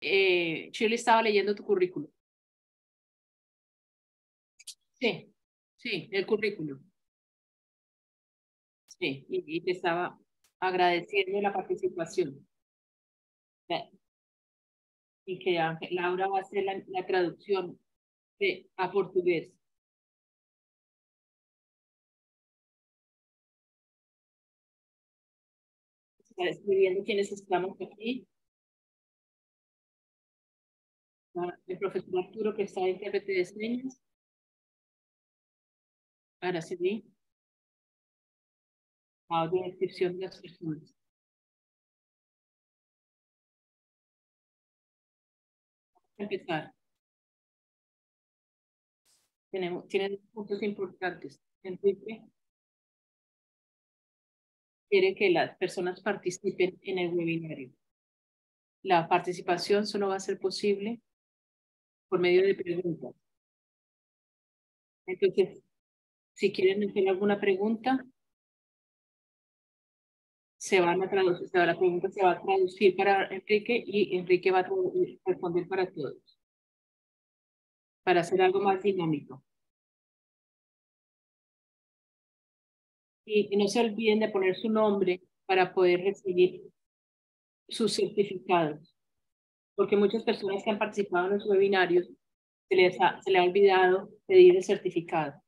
Chile eh, estaba leyendo tu currículum. Sí, sí, el currículum. Sí, y, te estaba agradeciendo la participación. Y que Laura va a hacer la, traducción a portugués. Está escribiendo quienes estamos aquí. Ah, el profesor Arturo, que está en TRT de señas. Ahora sí. la inscripción de las personas. Empezar. Tenemos, tienen puntos importantes. Enrique quiere que las personas participen en el webinario. La participación solo va a ser posible por medio de preguntas. Entonces, si quieren hacer alguna pregunta, se van a traducir, la pregunta se va a traducir para Enrique y Enrique va a responder para todos, para hacer algo más dinámico. y no se olviden de poner su nombre para poder recibir sus certificados porque muchas personas que han participado en los webinarios se les ha, se ha olvidado pedir el certificado.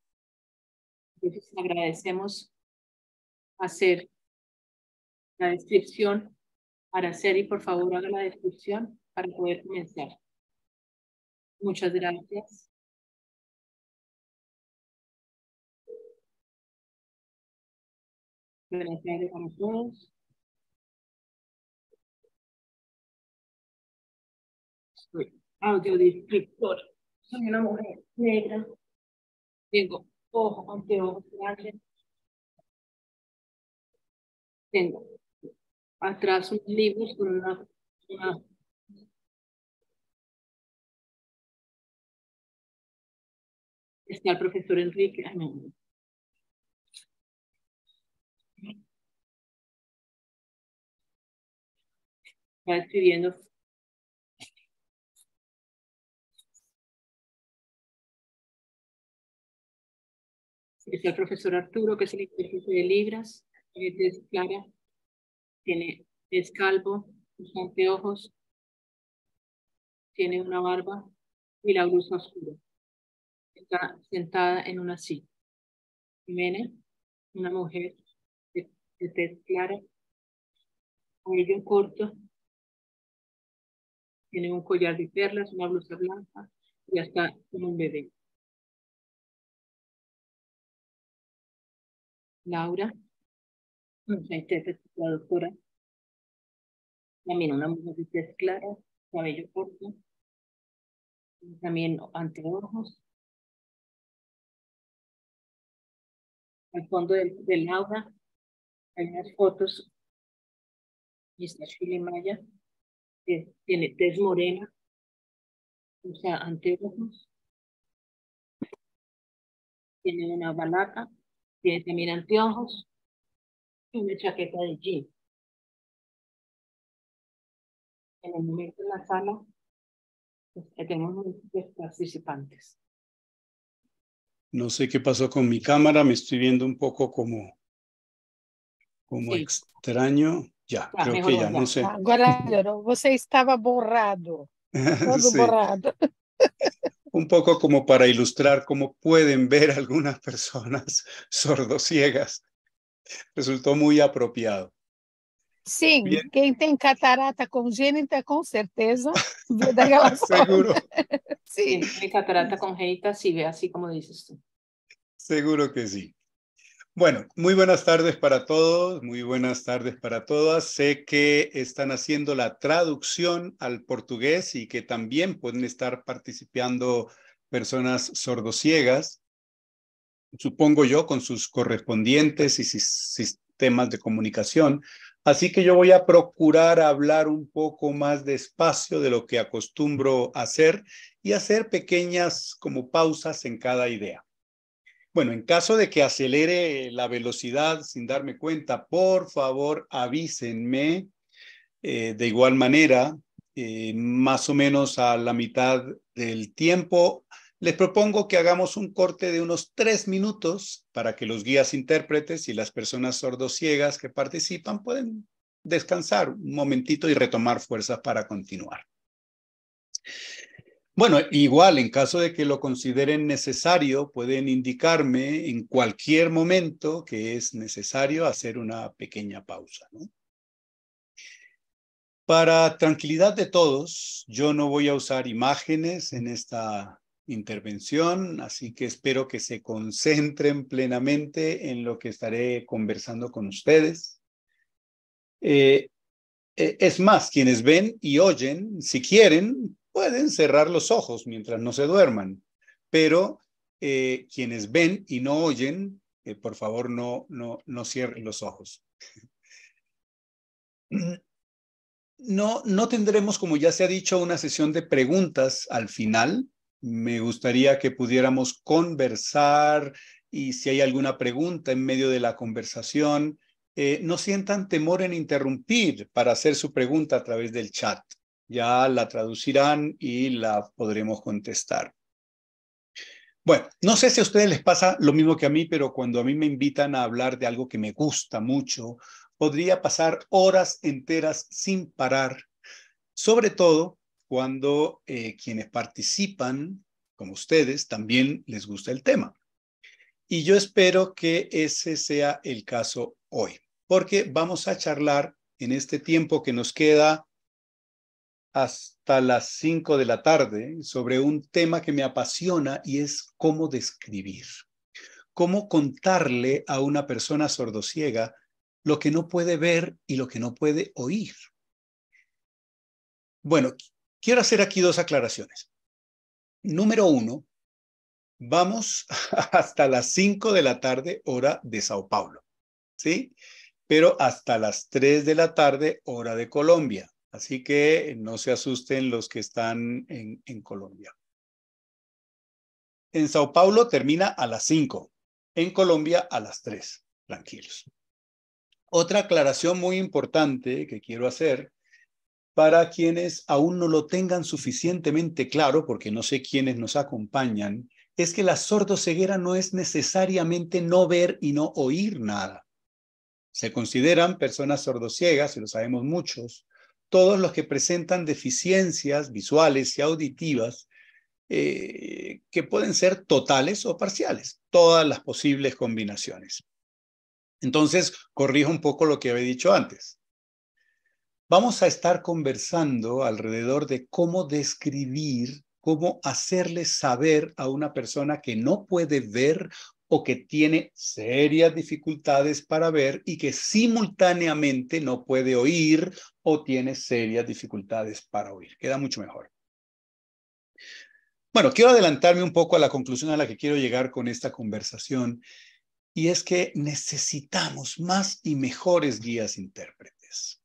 Entonces agradecemos hacer la descripción. para hacer y por favor, haga la descripción para poder comenzar. Muchas gracias. Gracias a todos. audiodescriptor. Ah, Soy una mujer negra. Tengo ojos, anteojos grandes. Tengo atrás un libro con una, una está el profesor Enrique. Está escribiendo es el profesor Arturo, que es el intérprete de Libras, es clara, tiene, es calvo, tiene anteojos, tiene una barba y la blusa oscura. Está sentada en una silla. Jiménez, una mujer de, tez clara, corto, tiene un collar de perlas, una blusa blanca y hasta un bebé. Laura, mm, es la doctora, También una mujer de clara, cabello corto. También anteojos. Al fondo del, del hay unas fotos. Y está chile Maya, que tiene tez morena, o sea, anteojos, tiene una balaca tiene también anteojos y una chaqueta de jean. En el momento en la sala pues, tenemos muchos participantes. No sé qué pasó con mi cámara, me estoy viendo un poco como, como extraño. Ya, creo que ya, no sé. Agora, você estaba borrado, todo borrado un poco como para ilustrar cómo pueden ver algunas personas sordociegas. Resultó muy apropiado. Sí, quien tiene catarata congénita, con certeza, Seguro. Sí. catarata congénita sí ve así como dices tú. Seguro que sí. Bueno, muy buenas tardes para todos, muy buenas tardes para todas. Sé que están haciendo la traducción al portugués y que también pueden estar participando personas sordociegas, supongo yo, con sus correspondientes y sistemas de comunicación. Así que yo voy a procurar hablar un poco más despacio de lo que acostumbro hacer y hacer pequeñas como pausas en cada idea. Bueno, en caso de que acelere la velocidad sin darme cuenta, por favor avísenme. Eh, de igual manera, eh, más o menos a la mitad del tiempo, les propongo que hagamos un corte de unos tres minutos para que los guías intérpretes y las personas sordociegas que participan pueden descansar un momentito y retomar fuerzas para continuar. Bueno, igual, en caso de que lo consideren necesario, pueden indicarme en cualquier momento que es necesario hacer una pequeña pausa. Para tranquilidad de todos, yo no voy a usar imágenes en esta intervención, así que espero que se concentren plenamente en lo que estaré conversando con ustedes. Eh, eh, es más, quienes ven y oyen, si quieren, pueden cerrar los ojos mientras no se duerman, pero eh, quienes ven y no oyen, eh, por favor no, no, no cierren los ojos. No, no tendremos, como ya se ha dicho, una sesión de preguntas al final. Me gustaría que pudiéramos conversar y si hay alguna pregunta en medio de la conversación, eh, no sientan temor en interrumpir para hacer su pregunta a través del chat ya la traducirán y la podremos contestar. Bueno, no sé si a ustedes les pasa lo mismo que a mí, pero cuando a mí me invitan a hablar de algo que me gusta mucho, podría pasar horas enteras sin parar, sobre todo cuando eh, quienes participan, como ustedes, también les gusta el tema. Y yo espero que ese sea el caso hoy, porque vamos a charlar en este tiempo que nos queda hasta las 5 de la tarde sobre un tema que me apasiona y es cómo describir, cómo contarle a una persona sordociega lo que no puede ver y lo que no puede oír. Bueno, quiero hacer aquí dos aclaraciones. Número uno, vamos hasta las 5 de la tarde, hora de Sao Paulo, ¿sí? Pero hasta las 3 de la tarde, hora de Colombia. Así que no se asusten los que están en, Colombia. En Sao Paulo termina a las 5, en Colombia a las 3. Tranquilos. Otra aclaración muy importante que quiero hacer para quienes aún no lo tengan suficientemente claro, porque no sé quiénes nos acompañan, es que la sordoceguera no es necesariamente no ver y no oír nada. Se consideran personas sordociegas, y lo sabemos muchos, todos los que presentan deficiencias visuales y auditivas eh, que pueden ser totales o parciales, todas las posibles combinaciones. Entonces, corrijo un poco lo que había dicho antes. Vamos a estar conversando alrededor de cómo describir, cómo hacerle saber a una persona que no puede ver o que tiene serias dificultades para ver y que simultáneamente no puede oír o tiene serias dificultades para oír. Queda mucho mejor. Bueno, quiero adelantarme un poco a la conclusión a la que quiero llegar con esta conversación y es que necesitamos más y mejores guías intérpretes.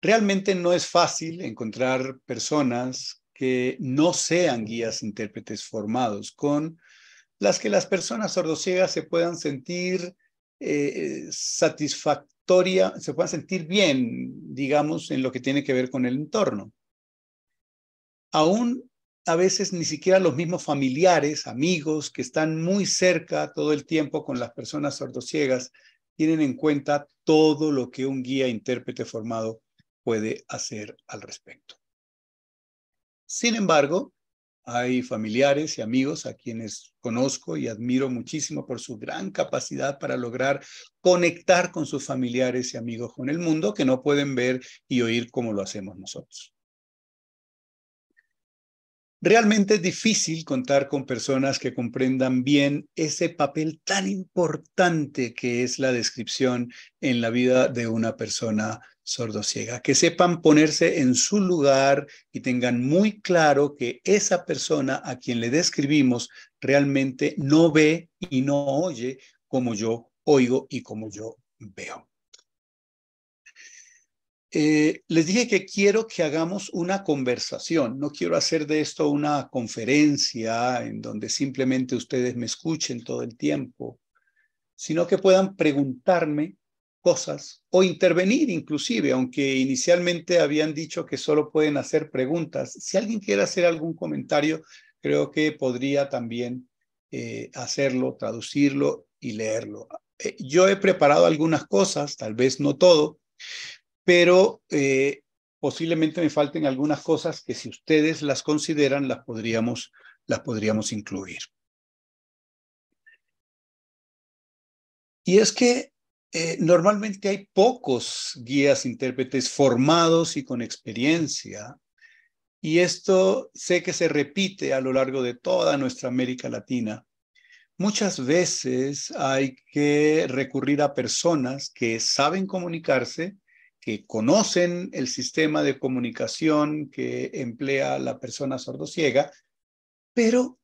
Realmente no es fácil encontrar personas que no sean guías intérpretes formados con las que las personas sordociegas se puedan sentir eh, satisfactoria, se puedan sentir bien, digamos, en lo que tiene que ver con el entorno. Aún a veces ni siquiera los mismos familiares, amigos que están muy cerca todo el tiempo con las personas sordociegas tienen en cuenta todo lo que un guía intérprete formado puede hacer al respecto. Sin embargo, hay familiares y amigos a quienes conozco y admiro muchísimo por su gran capacidad para lograr conectar con sus familiares y amigos con el mundo que no pueden ver y oír como lo hacemos nosotros. Realmente es difícil contar con personas que comprendan bien ese papel tan importante que es la descripción en la vida de una persona sordociega, que sepan ponerse en su lugar y tengan muy claro que esa persona a quien le describimos realmente no ve y no oye como yo oigo y como yo veo. Eh, les dije que quiero que hagamos una conversación, no quiero hacer de esto una conferencia en donde simplemente ustedes me escuchen todo el tiempo, sino que puedan preguntarme cosas o intervenir inclusive, aunque inicialmente habían dicho que solo pueden hacer preguntas. Si alguien quiere hacer algún comentario, creo que podría también eh, hacerlo, traducirlo y leerlo. Eh, yo he preparado algunas cosas, tal vez no todo, pero eh, posiblemente me falten algunas cosas que si ustedes las consideran las podríamos, las podríamos incluir. Y es que eh, normalmente hay pocos guías intérpretes formados y con experiencia. Y esto sé que se repite a lo largo de toda nuestra América Latina. Muchas veces hay que recurrir a personas que saben comunicarse, que conocen el sistema de comunicación que emplea la persona sordociega, pero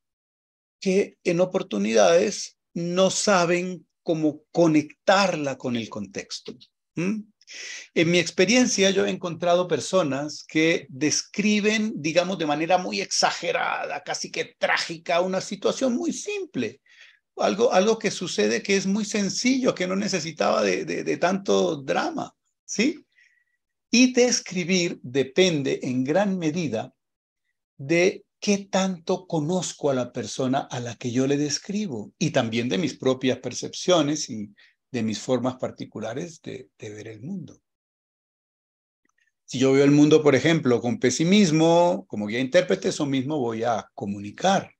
que en oportunidades no saben cómo conectarla con el contexto. En mi experiencia yo he encontrado personas que describen, digamos, de manera muy exagerada, casi que trágica, una situación muy simple. Algo, algo que sucede que es muy sencillo, que no necesitaba de tanto drama, ¿sí? Y describir depende en gran medida de qué tanto conozco a la persona a la que yo le describo y también de mis propias percepciones y de mis formas particulares de, ver el mundo. Si yo veo el mundo, por ejemplo, con pesimismo, como guía intérprete, eso mismo voy a comunicar.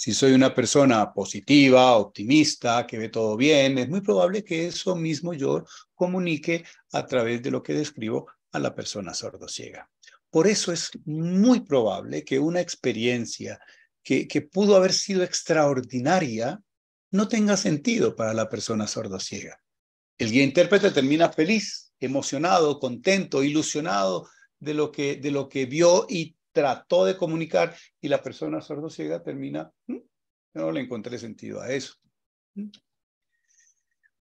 Si soy una persona positiva, optimista, que ve todo bien, es muy probable que eso mismo yo comunique a través de lo que describo a la persona sordociega. Por eso es muy probable que una experiencia que, pudo haber sido extraordinaria no tenga sentido para la persona sordociega. El guía intérprete termina feliz, emocionado, contento, ilusionado de lo que, de lo que vio y trató de comunicar y la persona sordociega termina, mm, no le encontré sentido a eso. Mm.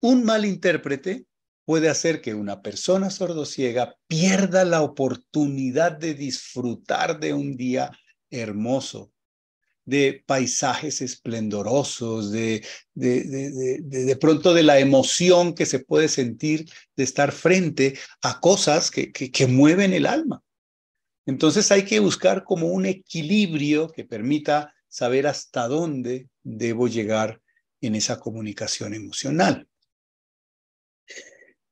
Un mal intérprete puede hacer que una persona sordociega pierda la oportunidad de disfrutar de un día hermoso, de paisajes esplendorosos, de de, de, pronto de la emoción que se puede sentir de estar frente a cosas que, que mueven el alma. Entonces hay que buscar como un equilibrio que permita saber hasta dónde debo llegar en esa comunicación emocional.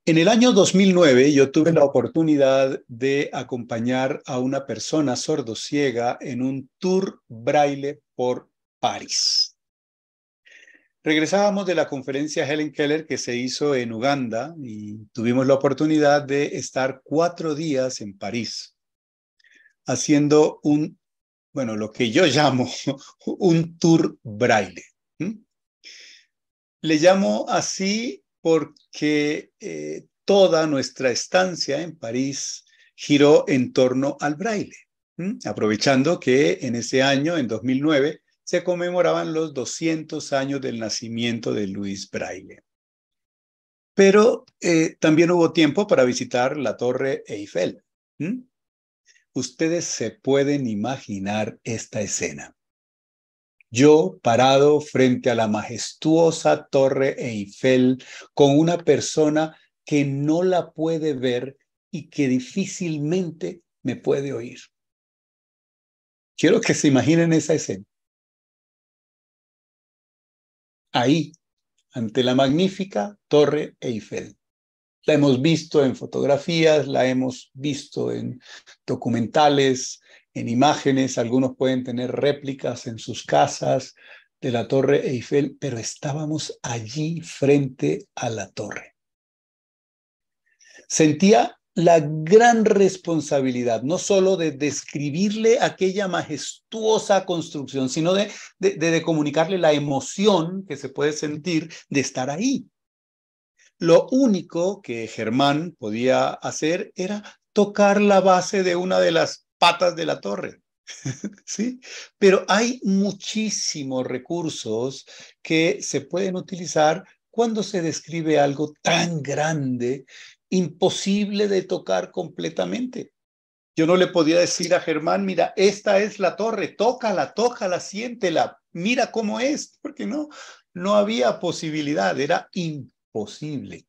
En el año 2009 yo tuve la oportunidad de acompañar a una persona sordosiega en un tour braille por París. Regresábamos de la conferencia Helen Keller que se hizo en Uganda y tuvimos la oportunidad de estar cuatro días en París haciendo un, bueno, lo que yo llamo un tour braille. Le llamo así porque eh, toda nuestra estancia en París giró en torno al braille, aprovechando que en ese año, en 2009, se conmemoraban los 200 años del nacimiento de Luis Braille. Pero eh, también hubo tiempo para visitar la Torre Eiffel ustedes se pueden imaginar esta escena. Yo parado frente a la majestuosa torre Eiffel con una persona que no la puede ver y que difícilmente me puede oír. Quiero que se imaginen esa escena. Ahí, ante la magnífica torre Eiffel. La hemos visto en fotografías, la hemos visto en documentales, en imágenes, algunos pueden tener réplicas en sus casas de la torre Eiffel, pero estábamos allí frente a la torre. Sentía la gran responsabilidad, no solo de describirle aquella majestuosa construcción, sino de, de comunicarle la emoción que se puede sentir de estar ahí, lo único que Germán podía hacer era tocar la base de una de las patas de la torre. ¿Sí? Pero hay muchísimos recursos que se pueden utilizar cuando se describe algo tan grande, imposible de tocar completamente. Yo no le podía decir a Germán, mira, esta es la torre, tócala, tócala, siéntela, mira cómo es, porque no, no había posibilidad, era imposible posible.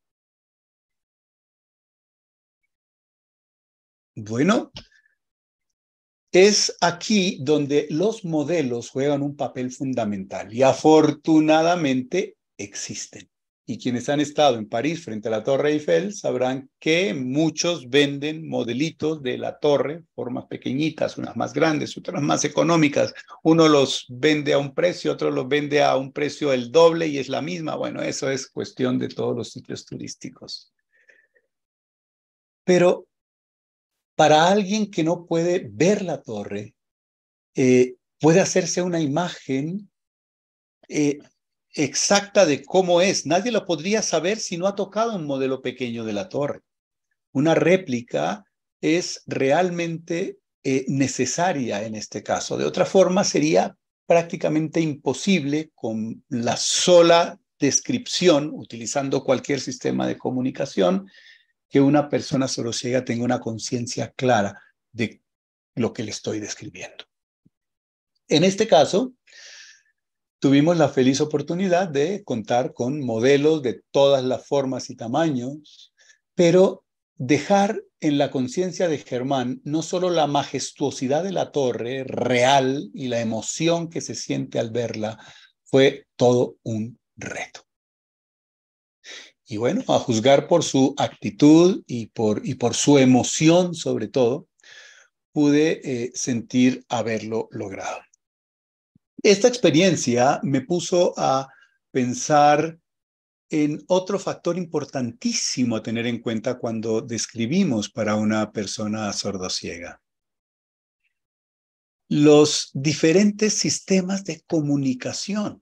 Bueno, es aquí donde los modelos juegan un papel fundamental y afortunadamente existen y quienes han estado en París frente a la Torre Eiffel sabrán que muchos venden modelitos de la torre, formas pequeñitas, unas más grandes, otras más económicas. Uno los vende a un precio, otro los vende a un precio el doble y es la misma. Bueno, eso es cuestión de todos los sitios turísticos. Pero para alguien que no puede ver la torre, eh, puede hacerse una imagen eh, exacta de cómo es. Nadie lo podría saber si no ha tocado un modelo pequeño de la torre. Una réplica es realmente eh, necesaria en este caso. De otra forma, sería prácticamente imposible con la sola descripción, utilizando cualquier sistema de comunicación, que una persona solo ciega tenga una conciencia clara de lo que le estoy describiendo. En este caso, tuvimos la feliz oportunidad de contar con modelos de todas las formas y tamaños, pero dejar en la conciencia de Germán no solo la majestuosidad de la torre real y la emoción que se siente al verla, fue todo un reto. Y bueno, a juzgar por su actitud y por, y por su emoción sobre todo, pude eh, sentir haberlo logrado. Esta experiencia me puso a pensar en otro factor importantísimo a tener en cuenta cuando describimos para una persona sordociega. Los diferentes sistemas de comunicación.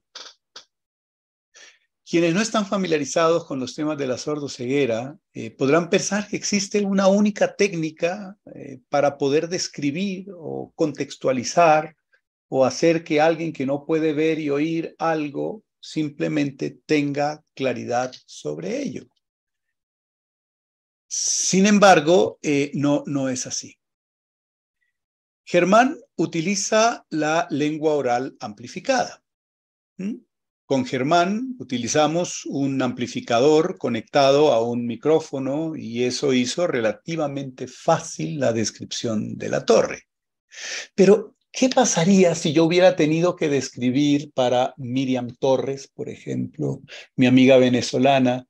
Quienes no están familiarizados con los temas de la sordoceguera eh, podrán pensar que existe una única técnica eh, para poder describir o contextualizar o hacer que alguien que no puede ver y oír algo simplemente tenga claridad sobre ello. Sin embargo, eh, no, no es así. Germán utiliza la lengua oral amplificada. Con Germán utilizamos un amplificador conectado a un micrófono y eso hizo relativamente fácil la descripción de la torre. Pero ¿Qué pasaría si yo hubiera tenido que describir para Miriam Torres, por ejemplo, mi amiga venezolana,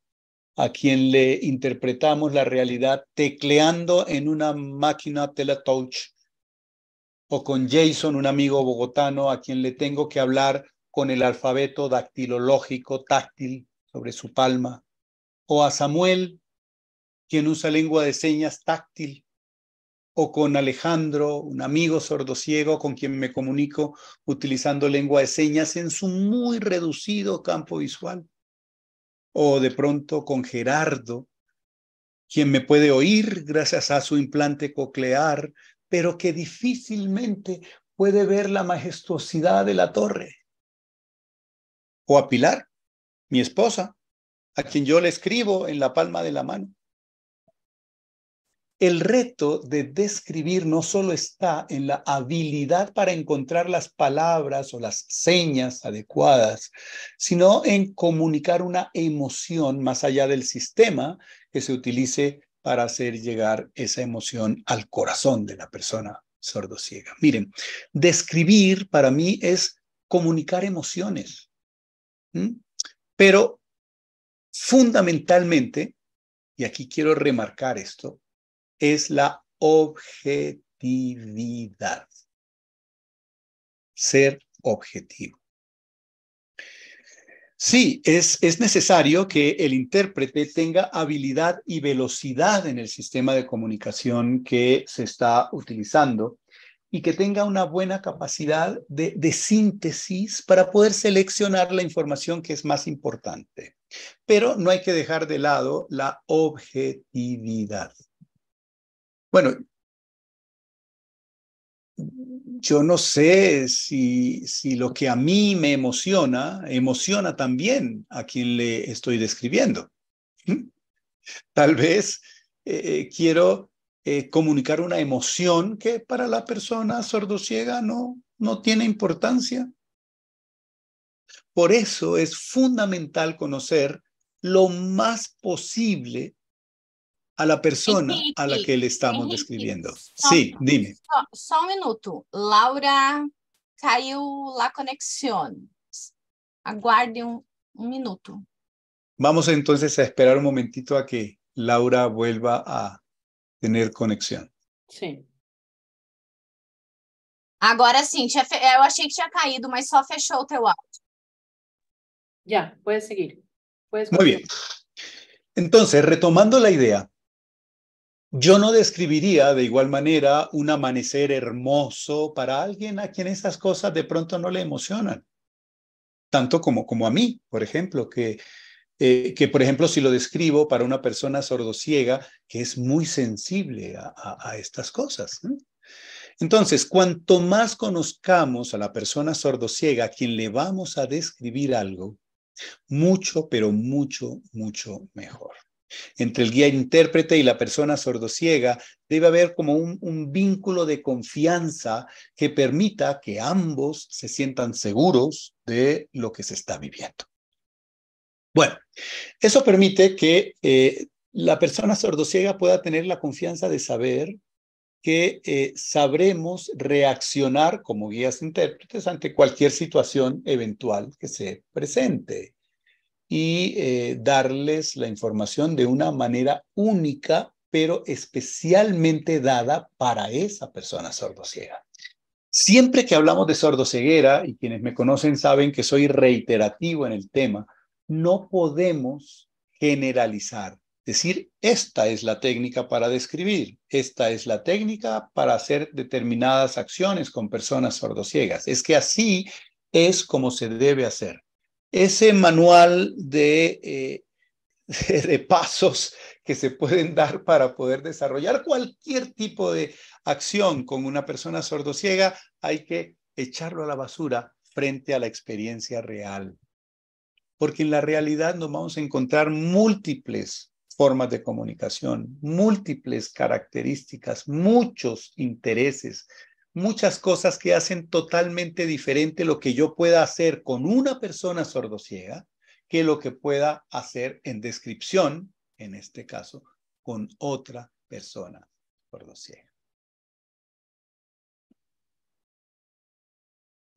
a quien le interpretamos la realidad tecleando en una máquina teletouch, o con Jason, un amigo bogotano, a quien le tengo que hablar con el alfabeto dactilológico táctil sobre su palma, o a Samuel, quien usa lengua de señas táctil o con Alejandro, un amigo sordociego con quien me comunico utilizando lengua de señas en su muy reducido campo visual, o de pronto con Gerardo, quien me puede oír gracias a su implante coclear, pero que difícilmente puede ver la majestuosidad de la torre. O a Pilar, mi esposa, a quien yo le escribo en la palma de la mano el reto de describir no solo está en la habilidad para encontrar las palabras o las señas adecuadas, sino en comunicar una emoción más allá del sistema que se utilice para hacer llegar esa emoción al corazón de la persona sordociega. Miren, describir para mí es comunicar emociones, pero fundamentalmente, y aquí quiero remarcar esto, es la objetividad. Ser objetivo. Sí, es, necesario que el intérprete tenga habilidad y velocidad en el sistema de comunicación que se está utilizando y que tenga una buena capacidad de, de síntesis para poder seleccionar la información que es más importante. Pero no hay que dejar de lado la objetividad. Bueno, yo no sé si, lo que a mí me emociona, emociona también a quien le estoy describiendo. ¿Mm? Tal vez eh, eh, quiero eh, comunicar una emoción que para la persona sordociega no tiene importancia. Por eso es fundamental conocer lo más posible a la persona a la que le estamos describiendo. sí, dime. Solo un minuto. Laura, cayó la conexión. Aguarde un, minuto. Vamos entonces a esperar un momentito a que Laura vuelva a tener conexión. Sí. Ahora sí. Yo achei que había caído, pero solo fechou o teu áudio. Ya, puedes seguir. Puedes Muy bien. Entonces, retomando la idea, yo no describiría de igual manera un amanecer hermoso para alguien a quien esas cosas de pronto no le emocionan, tanto como, a mí, por ejemplo, eh, que, por ejemplo si lo describo para una persona sordociega que es muy sensible a, estas cosas. Entonces, cuanto más conozcamos a la persona sordociega a quien le vamos a describir algo, mucho, pero mucho, mucho mejor. Entre el guía intérprete y la persona sordosiega debe haber como un, vínculo de confianza que permita que ambos se sientan seguros de lo que se está viviendo. Bueno, eso permite que eh, la persona sordosiega pueda tener la confianza de saber que eh, sabremos reaccionar como guías intérpretes ante cualquier situación eventual que se presente y eh, darles la información de una manera única, pero especialmente dada para esa persona sordociega. Siempre que hablamos de sordoceguera, y quienes me conocen saben que soy reiterativo en el tema, no podemos generalizar, decir, esta es la técnica para describir, esta es la técnica para hacer determinadas acciones con personas sordociegas. Es que así es como se debe hacer ese manual eh, de, pasos que se pueden dar para poder desarrollar cualquier tipo de acción con una persona sordociega, hay que echarlo a la basura frente a la experiencia real. Porque en la realidad nos vamos a encontrar múltiples formas de comunicación, múltiples características, muchos intereses, muchas cosas que hacen totalmente diferente lo que yo pueda hacer con una persona sordociega que lo que pueda hacer en descripción, en este caso, con otra persona sordociega.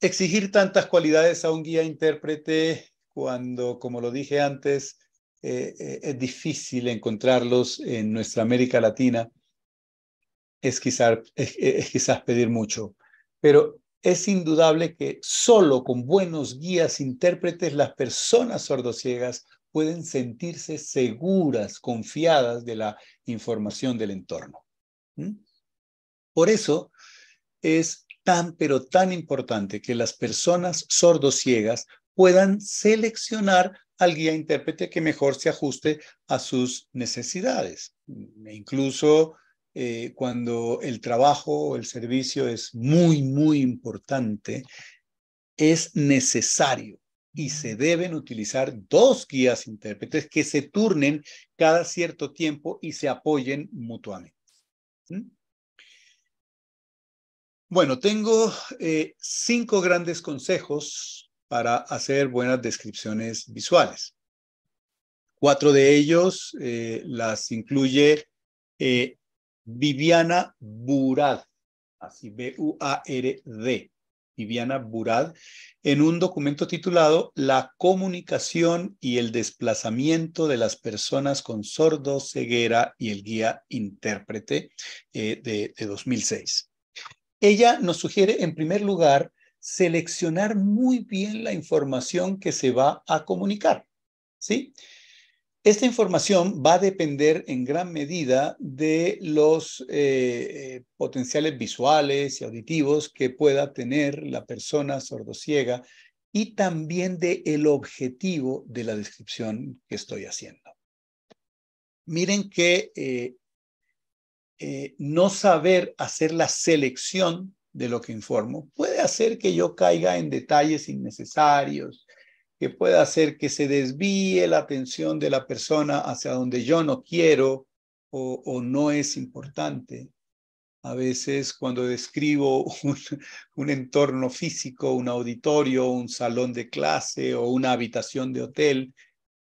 Exigir tantas cualidades a un guía intérprete cuando, como lo dije antes, eh, eh, es difícil encontrarlos en nuestra América Latina es quizás, es, pedir mucho, pero es indudable que solo con buenos guías, intérpretes, las personas sordociegas pueden sentirse seguras, confiadas de la información del entorno. Por eso es tan, pero tan importante que las personas sordociegas puedan seleccionar al guía intérprete que mejor se ajuste a sus necesidades. E incluso eh, cuando el trabajo, o el servicio es muy, muy importante, es necesario y se deben utilizar dos guías intérpretes que se turnen cada cierto tiempo y se apoyen mutuamente. Bueno, tengo eh, cinco grandes consejos para hacer buenas descripciones visuales. Cuatro de ellos eh, las incluye Viviana Burad, así B-U-A-R-D, Viviana Burad, en un documento titulado La comunicación y el desplazamiento de las personas con sordo, ceguera y el guía intérprete eh, de 2006. Ella nos sugiere, en primer lugar, seleccionar muy bien la información que se va a comunicar, ¿sí? Esta información va a depender en gran medida de los eh, eh, potenciales visuales y auditivos que pueda tener la persona sordosiega y también de el objetivo de la descripción que estoy haciendo. Miren que eh, no saber hacer la selección de lo que informo puede hacer que yo caiga en detalles innecesarios, que pueda hacer que se desvíe la atención de la persona hacia donde yo no quiero o, no es importante. A veces cuando describo un, entorno físico, un auditorio, un salón de clase o una habitación de hotel,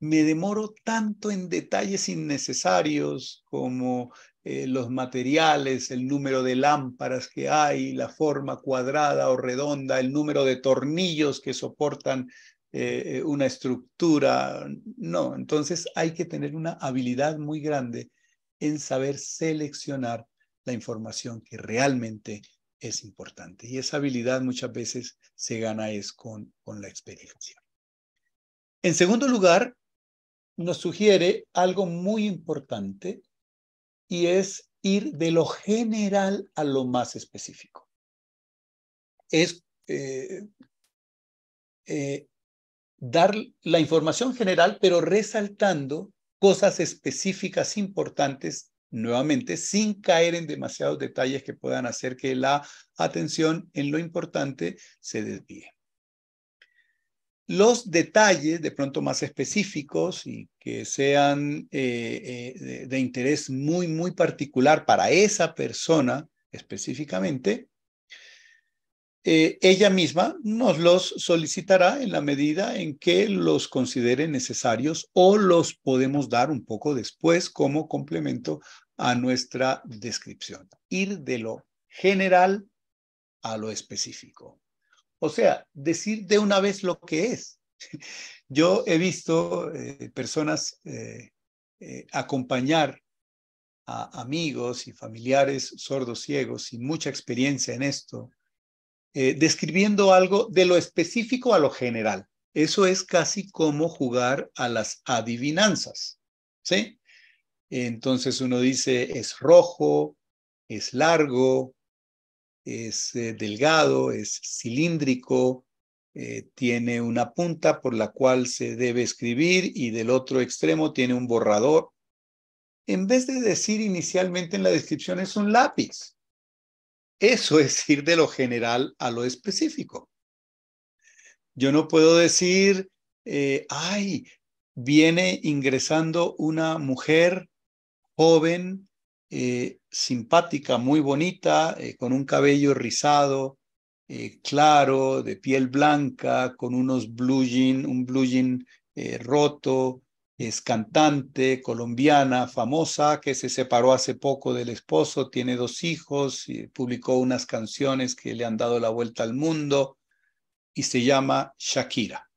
me demoro tanto en detalles innecesarios como eh, los materiales, el número de lámparas que hay, la forma cuadrada o redonda, el número de tornillos que soportan eh, eh, una estructura, no, entonces hay que tener una habilidad muy grande en saber seleccionar la información que realmente es importante. Y esa habilidad muchas veces se gana es con, la experiencia. En segundo lugar, nos sugiere algo muy importante y es ir de lo general a lo más específico. Es eh, dar la información general, pero resaltando cosas específicas importantes, nuevamente, sin caer en demasiados detalles que puedan hacer que la atención en lo importante se desvíe. Los detalles, de pronto más específicos y que sean eh, eh, de interés muy, muy particular para esa persona específicamente, eh, ella misma nos los solicitará en la medida en que los considere necesarios o los podemos dar un poco después como complemento a nuestra descripción. Ir de lo general a lo específico. O sea, decir de una vez lo que es. Yo he visto eh, personas eh, acompañar a amigos y familiares sordos ciegos y mucha experiencia en esto eh, describiendo algo de lo específico a lo general. Eso es casi como jugar a las adivinanzas, ¿sí? Entonces uno dice, es rojo, es largo, es eh, delgado, es cilíndrico, eh, tiene una punta por la cual se debe escribir y del otro extremo tiene un borrador. En vez de decir inicialmente en la descripción es un lápiz, eso es ir de lo general a lo específico. Yo no puedo decir, eh, ay, viene ingresando una mujer joven, eh, simpática, muy bonita, eh, con un cabello rizado, claro, de piel blanca, con unos blue jean, un blue jean roto, es cantante colombiana famosa que se separó hace poco del esposo, tiene dos hijos, publicó unas canciones que le han dado la vuelta al mundo y se llama Shakira.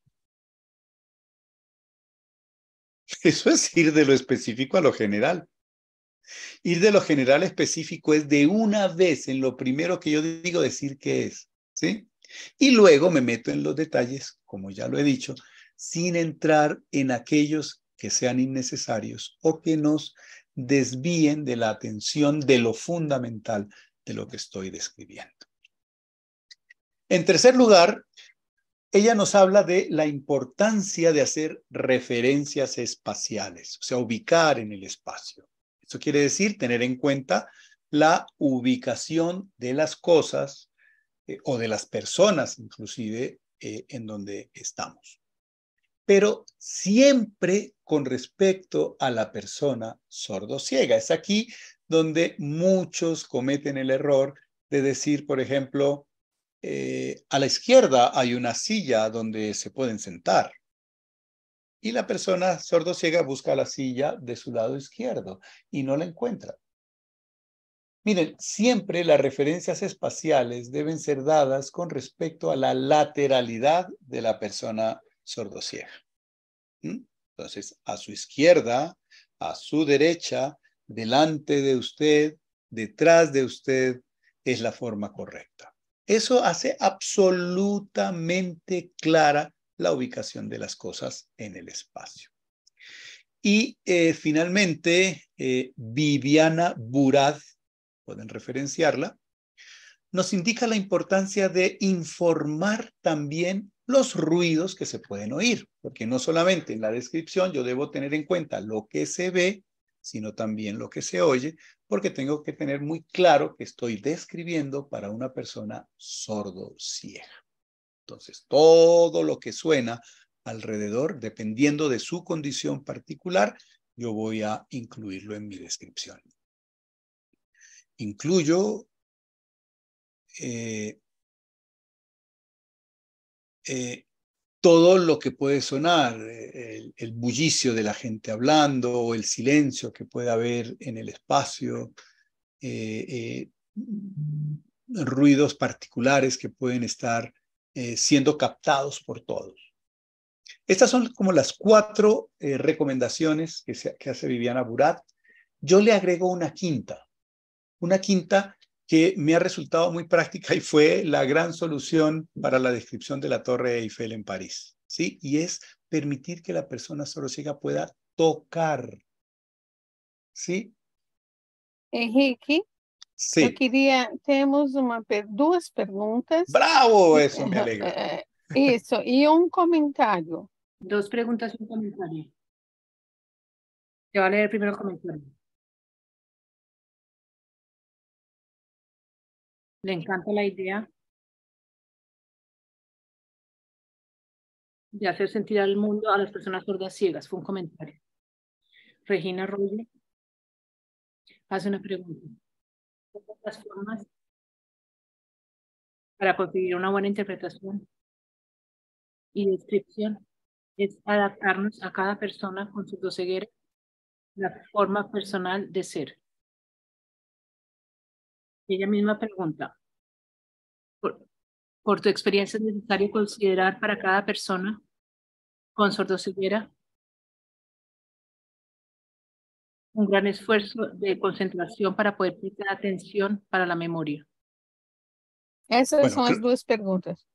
Eso es ir de lo específico a lo general. Ir de lo general a específico es de una vez en lo primero que yo digo decir qué es, ¿sí? Y luego me meto en los detalles, como ya lo he dicho, sin entrar en aquellos que sean innecesarios o que nos desvíen de la atención de lo fundamental de lo que estoy describiendo. En tercer lugar, ella nos habla de la importancia de hacer referencias espaciales, o sea, ubicar en el espacio. Eso quiere decir tener en cuenta la ubicación de las cosas eh, o de las personas inclusive eh, en donde estamos. Pero siempre con respecto a la persona sordociega. Es aquí donde muchos cometen el error de decir, por ejemplo, eh, a la izquierda hay una silla donde se pueden sentar. Y la persona sordociega busca la silla de su lado izquierdo y no la encuentra. Miren, siempre las referencias espaciales deben ser dadas con respecto a la lateralidad de la persona sordociega. ¿Mm? Entonces, a su izquierda, a su derecha, delante de usted, detrás de usted, es la forma correcta. Eso hace absolutamente clara la ubicación de las cosas en el espacio. Y eh, finalmente, eh, Viviana Burad, pueden referenciarla, nos indica la importancia de informar también los ruidos que se pueden oír, porque no solamente en la descripción yo debo tener en cuenta lo que se ve, sino también lo que se oye, porque tengo que tener muy claro que estoy describiendo para una persona sordo ciega. Entonces, todo lo que suena alrededor, dependiendo de su condición particular, yo voy a incluirlo en mi descripción. Incluyo eh, eh, todo lo que puede sonar, eh, el, bullicio de la gente hablando o el silencio que puede haber en el espacio, ruidos particulares que pueden estar siendo captados por todos. Estas son como las cuatro recomendaciones que, que hace Viviana Burat. Yo le agrego una quinta, una quinta que me ha resultado muy práctica y fue la gran solución para la descripción de la Torre Eiffel en París. ¿sí? Y es permitir que la persona siga pueda tocar. ¿Sí? Enrique, ¿Sí? Sí. tenemos dos tenemos Bravo, Eso me alegra. Y un comentario. Dos preguntas y un comentario. Yo voy a leer el primer Le encanta la idea de hacer sentir al mundo a las personas sordas ciegas. Fue un comentario. Regina Rubio hace una pregunta. las formas para conseguir una buena interpretación y descripción es adaptarnos a cada persona con su ceguera, la forma personal de ser ella misma pregunta, ¿por, tu experiencia es necesario considerar para cada persona con sordociguera un gran esfuerzo de concentración para poder prestar atención para la memoria? Esas son las dos preguntas.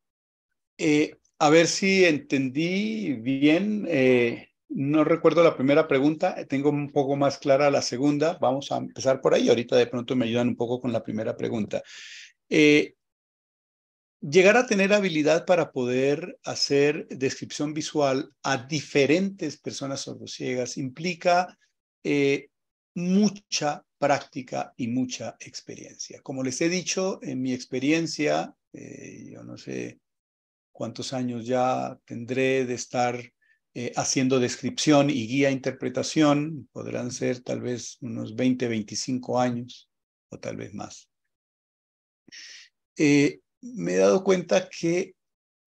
Eh, a ver si entendí bien. Eh, no recuerdo la primera pregunta, tengo un poco más clara la segunda. Vamos a empezar por ahí. Ahorita de pronto me ayudan un poco con la primera pregunta. Eh, llegar a tener habilidad para poder hacer descripción visual a diferentes personas sordociegas implica eh, mucha práctica y mucha experiencia. Como les he dicho, en mi experiencia, eh, yo no sé cuántos años ya tendré de estar eh, haciendo descripción y guía interpretación, podrán ser tal vez unos 20, 25 años o tal vez más. Eh, me he dado cuenta que,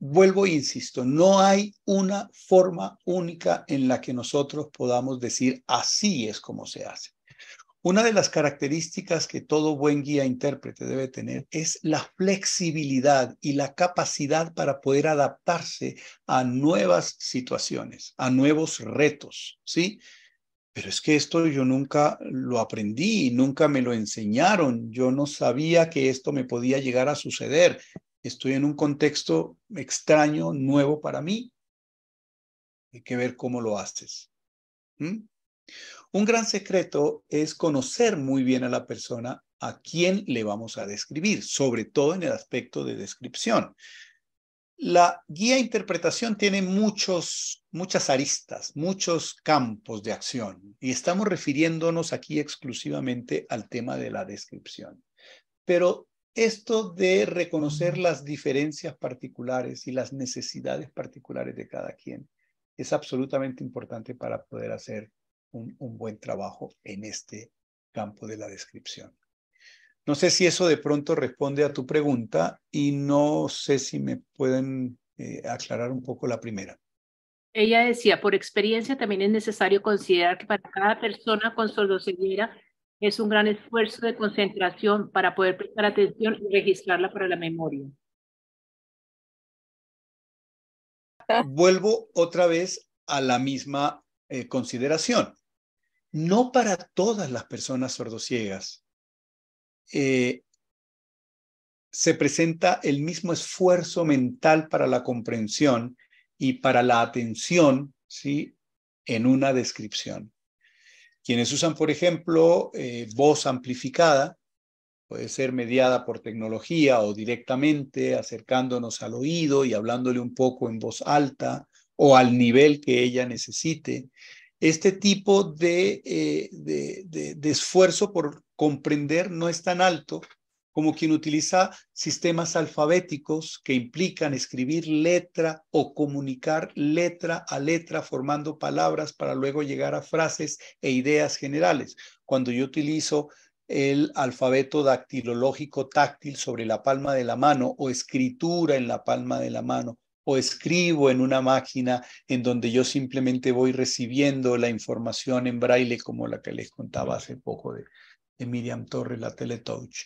vuelvo, e insisto, no hay una forma única en la que nosotros podamos decir así es como se hace. Una de las características que todo buen guía intérprete debe tener es la flexibilidad y la capacidad para poder adaptarse a nuevas situaciones, a nuevos retos, ¿sí? Pero es que esto yo nunca lo aprendí, nunca me lo enseñaron, yo no sabía que esto me podía llegar a suceder. Estoy en un contexto extraño, nuevo para mí. Hay que ver cómo lo haces. Un gran secreto es conocer muy bien a la persona a quien le vamos a describir, sobre todo en el aspecto de descripción. La guía e interpretación tiene muchos, muchas aristas, muchos campos de acción y estamos refiriéndonos aquí exclusivamente al tema de la descripción. Pero esto de reconocer las diferencias particulares y las necesidades particulares de cada quien es absolutamente importante para poder hacer un, buen trabajo en este campo de la descripción. No sé si eso de pronto responde a tu pregunta y no sé si me pueden eh, aclarar un poco la primera. Ella decía, por experiencia también es necesario considerar que para cada persona con sordoceguera es un gran esfuerzo de concentración para poder prestar atención y registrarla para la memoria. Ah. Vuelvo otra vez a la misma eh, consideración no para todas las personas sordociegas eh, se presenta el mismo esfuerzo mental para la comprensión y para la atención ¿sí? en una descripción. Quienes usan, por ejemplo, eh, voz amplificada, puede ser mediada por tecnología o directamente acercándonos al oído y hablándole un poco en voz alta o al nivel que ella necesite este tipo eh, de, esfuerzo por comprender no es tan alto como quien utiliza sistemas alfabéticos que implican escribir letra o comunicar letra a letra formando palabras para luego llegar a frases e ideas generales. Cuando yo utilizo el alfabeto dactilológico táctil sobre la palma de la mano o escritura en la palma de la mano o escribo en una máquina en donde yo simplemente voy recibiendo la información en braille como la que les contaba hace poco de, Miriam Torres, la Teletouch.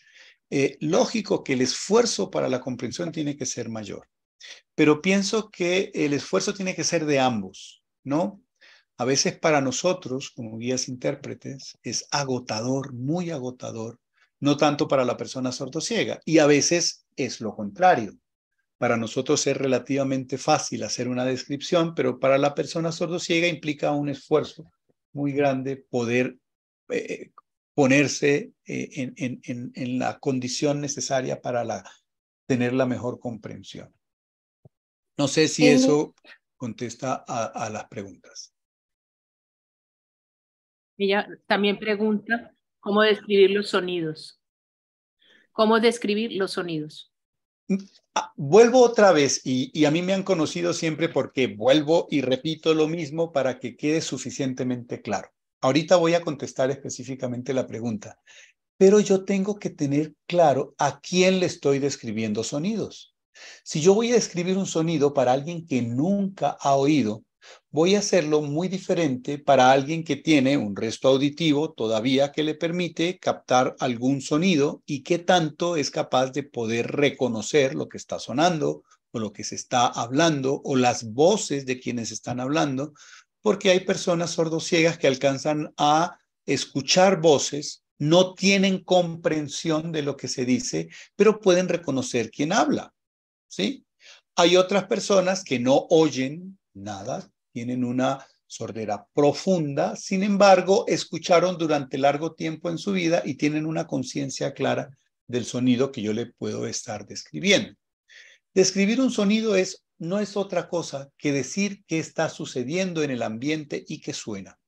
Eh, lógico que el esfuerzo para la comprensión tiene que ser mayor, pero pienso que el esfuerzo tiene que ser de ambos, ¿no? A veces para nosotros, como guías intérpretes, es agotador, muy agotador, no tanto para la persona sordociega, y a veces es lo contrario para nosotros es relativamente fácil hacer una descripción, pero para la persona sordociega implica un esfuerzo muy grande poder eh, ponerse eh, en, la condición necesaria para la, tener la mejor comprensión. No sé si eso e contesta a las preguntas. Ella también pregunta cómo describir los sonidos. ¿Cómo describir los sonidos? Mm, ah, vuelvo otra vez y, a mí me han conocido siempre porque vuelvo y repito lo mismo para que quede suficientemente claro. Ahorita voy a contestar específicamente la pregunta, pero yo tengo que tener claro a quién le estoy describiendo sonidos. Si yo voy a describir un sonido para alguien que nunca ha oído, voy a hacerlo muy diferente para alguien que tiene un resto auditivo todavía que le permite captar algún sonido y que tanto es capaz de poder reconocer lo que está sonando o lo que se está hablando o las voces de quienes están hablando, porque hay personas sordociegas que alcanzan a escuchar voces, no tienen comprensión de lo que se dice, pero pueden reconocer quién habla, ¿sí? Hay otras personas que no oyen nada, tienen una sordera profunda, sin embargo, escucharon durante largo tiempo en su vida y tienen una conciencia clara del sonido que yo le puedo estar describiendo. Describir un sonido es no es otra cosa que decir qué está sucediendo en el ambiente y qué suena.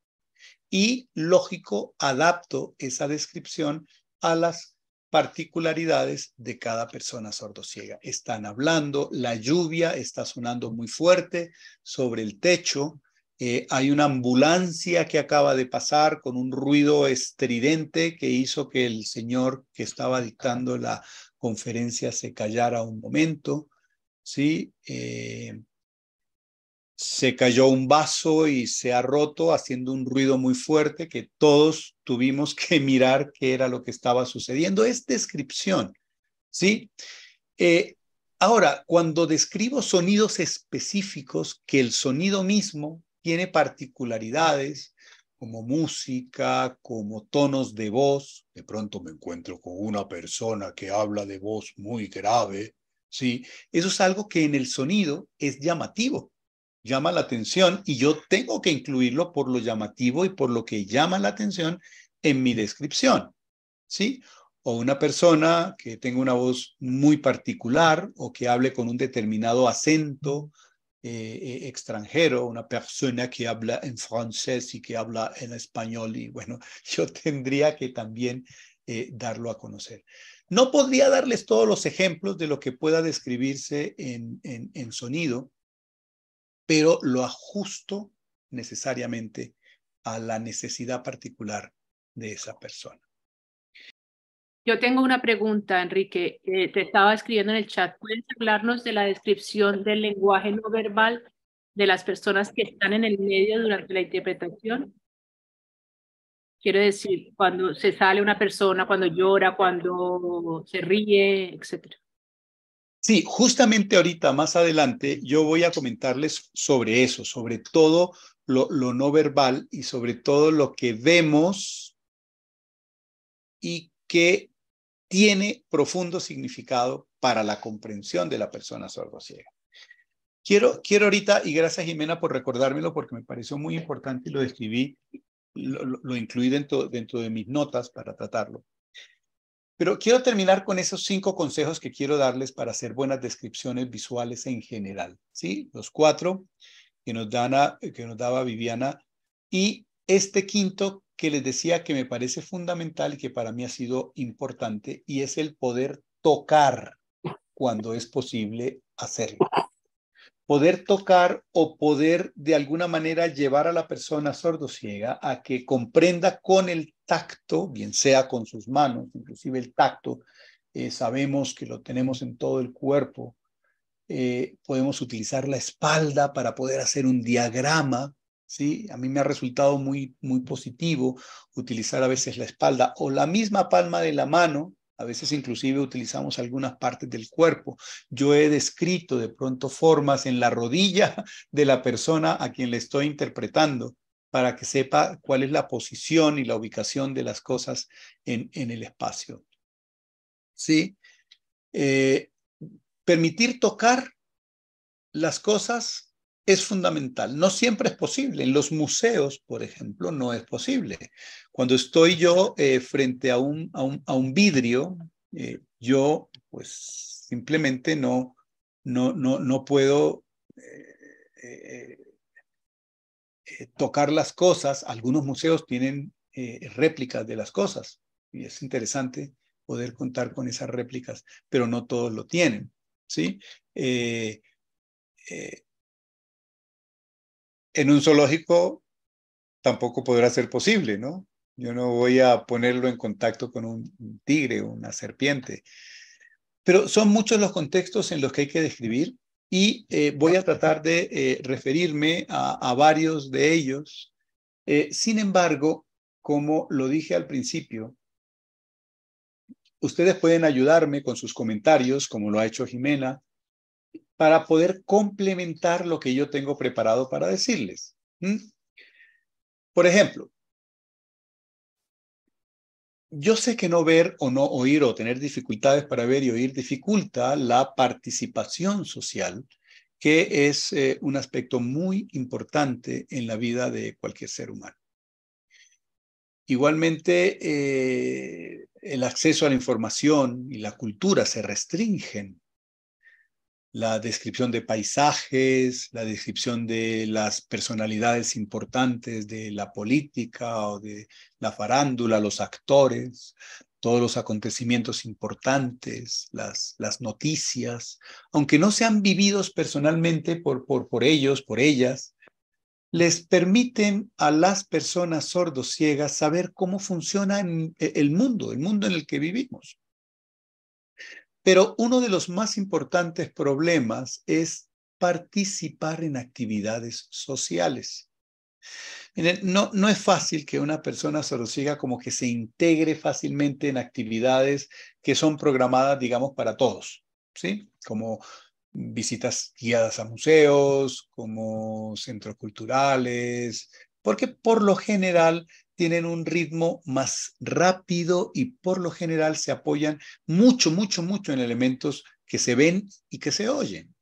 Y lógico, adapto esa descripción a las particularidades de cada persona sordosiega. Están hablando, la lluvia está sonando muy fuerte sobre el techo, eh, hay una ambulancia que acaba de pasar con un ruido estridente que hizo que el señor que estaba dictando la conferencia se callara un momento, ¿sí? Eh, se cayó un vaso y se ha roto haciendo un ruido muy fuerte que todos tuvimos que mirar qué era lo que estaba sucediendo. Es descripción, ¿sí? Eh, ahora, cuando describo sonidos específicos, que el sonido mismo tiene particularidades como música, como tonos de voz, de pronto me encuentro con una persona que habla de voz muy grave, ¿sí? Eso es algo que en el sonido es llamativo llama la atención y yo tengo que incluirlo por lo llamativo y por lo que llama la atención en mi descripción, ¿sí? O una persona que tenga una voz muy particular o que hable con un determinado acento eh, eh, extranjero, una persona que habla en francés y que habla en español y bueno, yo tendría que también eh, darlo a conocer. No podría darles todos los ejemplos de lo que pueda describirse en, en sonido, pero lo ajusto necesariamente a la necesidad particular de esa persona. Yo tengo una pregunta, Enrique. Eh, te estaba escribiendo en el chat. ¿Puedes hablarnos de la descripción del lenguaje no verbal de las personas que están en el medio durante la interpretación? Quiero decir, cuando se sale una persona, cuando llora, cuando se ríe, etcétera. Sí, justamente ahorita, más adelante, yo voy a comentarles sobre eso, sobre todo lo, no verbal y sobre todo lo que vemos y que tiene profundo significado para la comprensión de la persona sordociega. Quiero, quiero ahorita, y gracias Jimena por recordármelo porque me pareció muy importante y lo escribí, lo, lo incluí dentro de mis notas para tratarlo. Pero quiero terminar con esos cinco consejos que quiero darles para hacer buenas descripciones visuales en general, ¿sí? Los cuatro que nos, que nos daba Viviana y este quinto que les decía que me parece fundamental y que para mí ha sido importante y es el poder tocar cuando es posible hacerlo poder tocar o poder de alguna manera llevar a la persona sordociega a que comprenda con el tacto, bien sea con sus manos, inclusive el tacto, eh, sabemos que lo tenemos en todo el cuerpo, eh, podemos utilizar la espalda para poder hacer un diagrama, ¿sí? A mí me ha resultado muy, muy positivo utilizar a veces la espalda o la misma palma de la mano a veces inclusive utilizamos algunas partes del cuerpo. Yo he descrito de pronto formas en la rodilla de la persona a quien le estoy interpretando para que sepa cuál es la posición y la ubicación de las cosas en, el espacio. ¿Sí? Eh, permitir tocar las cosas es fundamental. No siempre es posible. En los museos, por ejemplo, no es posible. Cuando estoy yo eh, frente a un, un, a un vidrio, eh, yo pues simplemente no, no, no, no puedo eh, tocar las cosas. Algunos museos tienen réplicas de las cosas y es interesante poder contar con esas réplicas, pero no todos lo tienen. ¿sí? en un zoológico tampoco podrá ser posible, ¿no? Yo no voy a ponerlo en contacto con un tigre o una serpiente. Pero son muchos los contextos en los que hay que describir y eh, voy a tratar de eh, referirme a, varios de ellos. Eh, sin embargo, como lo dije al principio, ustedes pueden ayudarme con sus comentarios, como lo ha hecho Jimena, para poder complementar lo que yo tengo preparado para decirles. Por ejemplo, yo sé que no ver o no oír o tener dificultades para ver y oír dificulta la participación social, que es eh, un aspecto muy importante en la vida de cualquier ser humano. Igualmente, eh, el acceso a la información y la cultura se restringen la descripción de paisajes, la descripción de las personalidades importantes de la política o de la farándula, los actores, todos los acontecimientos importantes, las, las noticias, aunque no sean vividos personalmente por, por, por ellos, por ellas, les permiten a las personas sordos ciegas saber cómo funciona e, el mundo, el mundo en el que vivimos. Pero uno de los más importantes problemas es participar en actividades sociales. no, es fácil que una persona se siga como que se integre fácilmente en actividades que son programadas, digamos, para todos, ¿sí? Como visitas guiadas a museos, como centros culturales, porque por lo general tienen un ritmo más rápido y por lo general se apoyan mucho, mucho, mucho en elementos que se ven y que se oyen.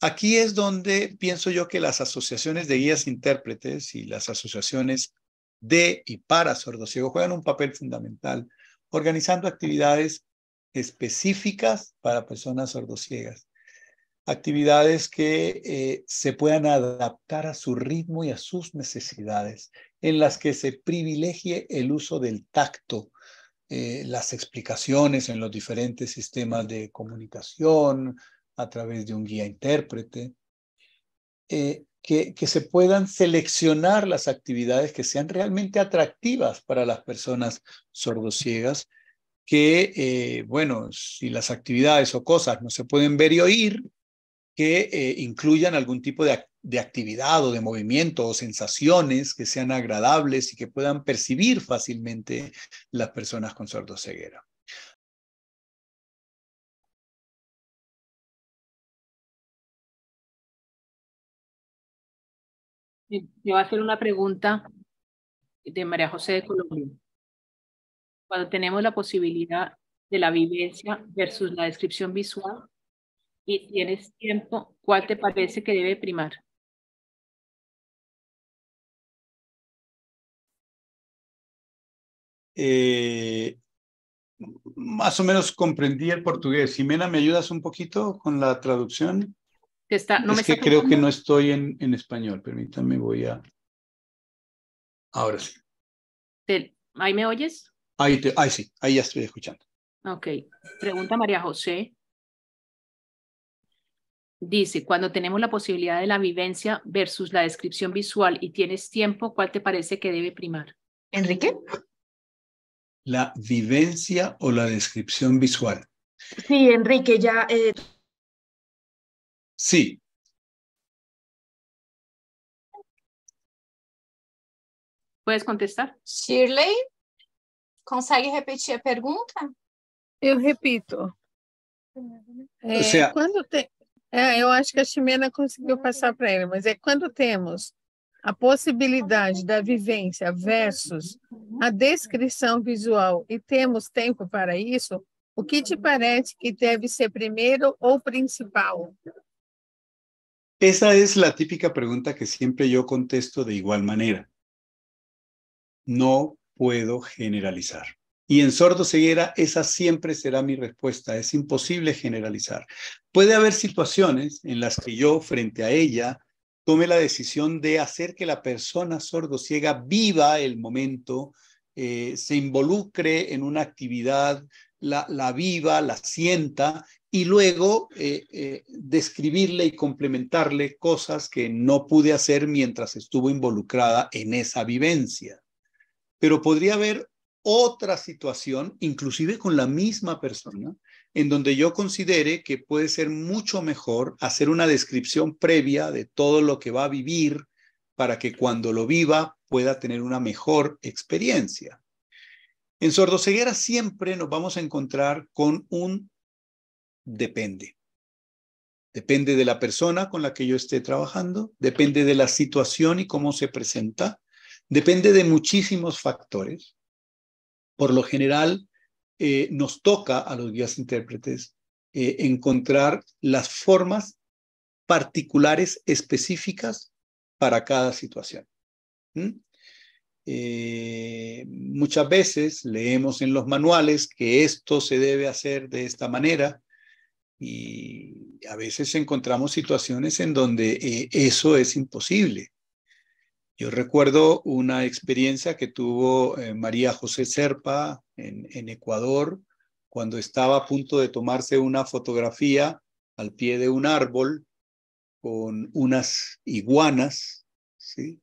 Aquí es donde pienso yo que las asociaciones de guías intérpretes y las asociaciones de y para ciegos juegan un papel fundamental, organizando actividades específicas para personas sordociegas. Actividades que eh, se puedan adaptar a su ritmo y a sus necesidades en las que se privilegie el uso del tacto, eh, las explicaciones en los diferentes sistemas de comunicación, a través de un guía intérprete, eh, que, se puedan seleccionar las actividades que sean realmente atractivas para las personas sordociegas, que, eh, bueno, si las actividades o cosas no se pueden ver y oír, que eh, incluyan algún tipo de, de, actividad o de movimiento o sensaciones que sean agradables y que puedan percibir fácilmente las personas con sordoceguera. Yo voy a hacer una pregunta de María José de Colombia. Cuando tenemos la posibilidad de la vivencia versus la descripción visual, y tienes tiempo, ¿cuál te parece que debe primar? Eh, más o menos comprendí el portugués. Jimena, ¿me ayudas un poquito con la traducción? Está, es que creo que no estoy en, español. Permítame, voy a... Ahora sí. ¿Ahí me oyes? Ahí, ahí sí, ahí ya estoy escuchando. Ok. Pregunta María José. Dice, cuando tenemos la posibilidad de la vivencia versus la descripción visual y tienes tiempo, ¿cuál te parece que debe primar? Enrique. La vivencia o la descripción visual. Sí, Enrique, ya. Eh, sí. Puedes contestar? Shirley, ¿consigues repetir la pregunta? Yo repito. o sea, eh, cuando te, É, eu acho que a Ximena conseguiu passar para ele, mas é quando temos a possibilidade da vivência versus a descrição visual e temos tempo para isso, o que te parece que deve ser primeiro ou principal? Esa es la típica pregunta que siempre yo contesto de igual manera. No puedo generalizar. Y en sordo ceguera, esa siempre será mi respuesta. Es imposible generalizar. Puede haber situaciones en las que yo, frente a ella, tome la decisión de hacer que la persona sordo ciega viva el momento, eh, se involucre en una actividad, la, la viva, la sienta y luego eh, eh, describirle y complementarle cosas que no pude hacer mientras estuvo involucrada en esa vivencia. Pero podría haber otra situación, inclusive con la misma persona, en donde yo considere que puede ser mucho mejor hacer una descripción previa de todo lo que va a vivir para que cuando lo viva pueda tener una mejor experiencia. En sordoceguera siempre nos vamos a encontrar con un depende. Depende de la persona con la que yo esté trabajando, depende de la situación y cómo se presenta, depende de muchísimos factores. Por lo general, eh, nos toca a los guías intérpretes eh, encontrar las formas particulares específicas para cada situación. Eh, muchas veces leemos en los manuales que esto se debe hacer de esta manera y a veces encontramos situaciones en donde eso es imposible. Yo recuerdo una experiencia que tuvo eh, María José Serpa en, Ecuador, cuando estaba a punto de tomarse una fotografía al pie de un árbol con unas iguanas, ¿sí?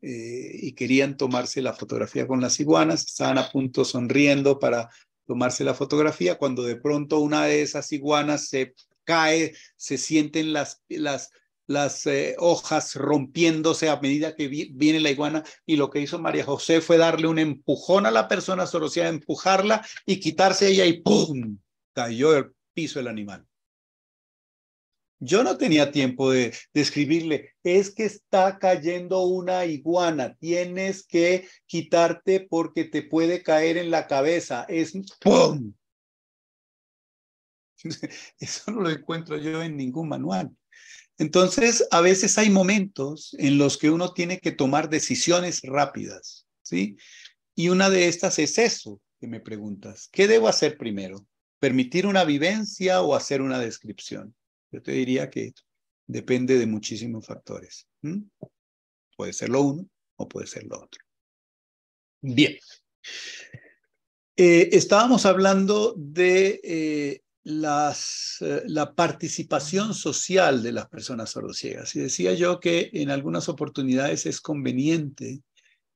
Eh, y querían tomarse la fotografía con las iguanas, estaban a punto sonriendo para tomarse la fotografía, cuando de pronto una de esas iguanas se cae, se sienten las, las las eh, hojas rompiéndose a medida que viene la iguana y lo que hizo María José fue darle un empujón a la persona, solo sea empujarla y quitarse ella y ¡pum! cayó el piso el animal. Yo no tenía tiempo de, describirle escribirle, es que está cayendo una iguana, tienes que quitarte porque te puede caer en la cabeza, es ¡pum! Eso no lo encuentro yo en ningún manual. Entonces, a veces hay momentos en los que uno tiene que tomar decisiones rápidas, ¿sí? Y una de estas es eso que me preguntas, ¿qué debo hacer primero? ¿Permitir una vivencia o hacer una descripción? Yo te diría que depende de muchísimos factores. Puede ser lo uno o puede ser lo otro. Bien. Eh, estábamos hablando de eh, eh, la participación social de las personas sordociegas. Y decía yo que en algunas oportunidades es conveniente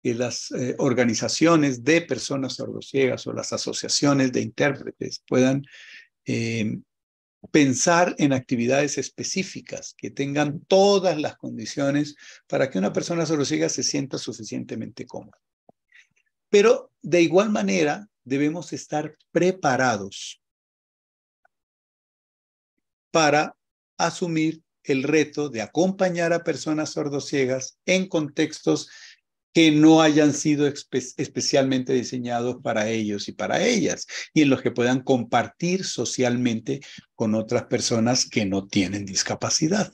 que las eh, organizaciones de personas sordociegas o las asociaciones de intérpretes puedan eh, pensar en actividades específicas que tengan todas las condiciones para que una persona sordociega se sienta suficientemente cómoda. Pero de igual manera debemos estar preparados para asumir el reto de acompañar a personas sordociegas en contextos que no hayan sido especialmente diseñados para ellos y para ellas, y en los que puedan compartir socialmente con otras personas que no tienen discapacidad.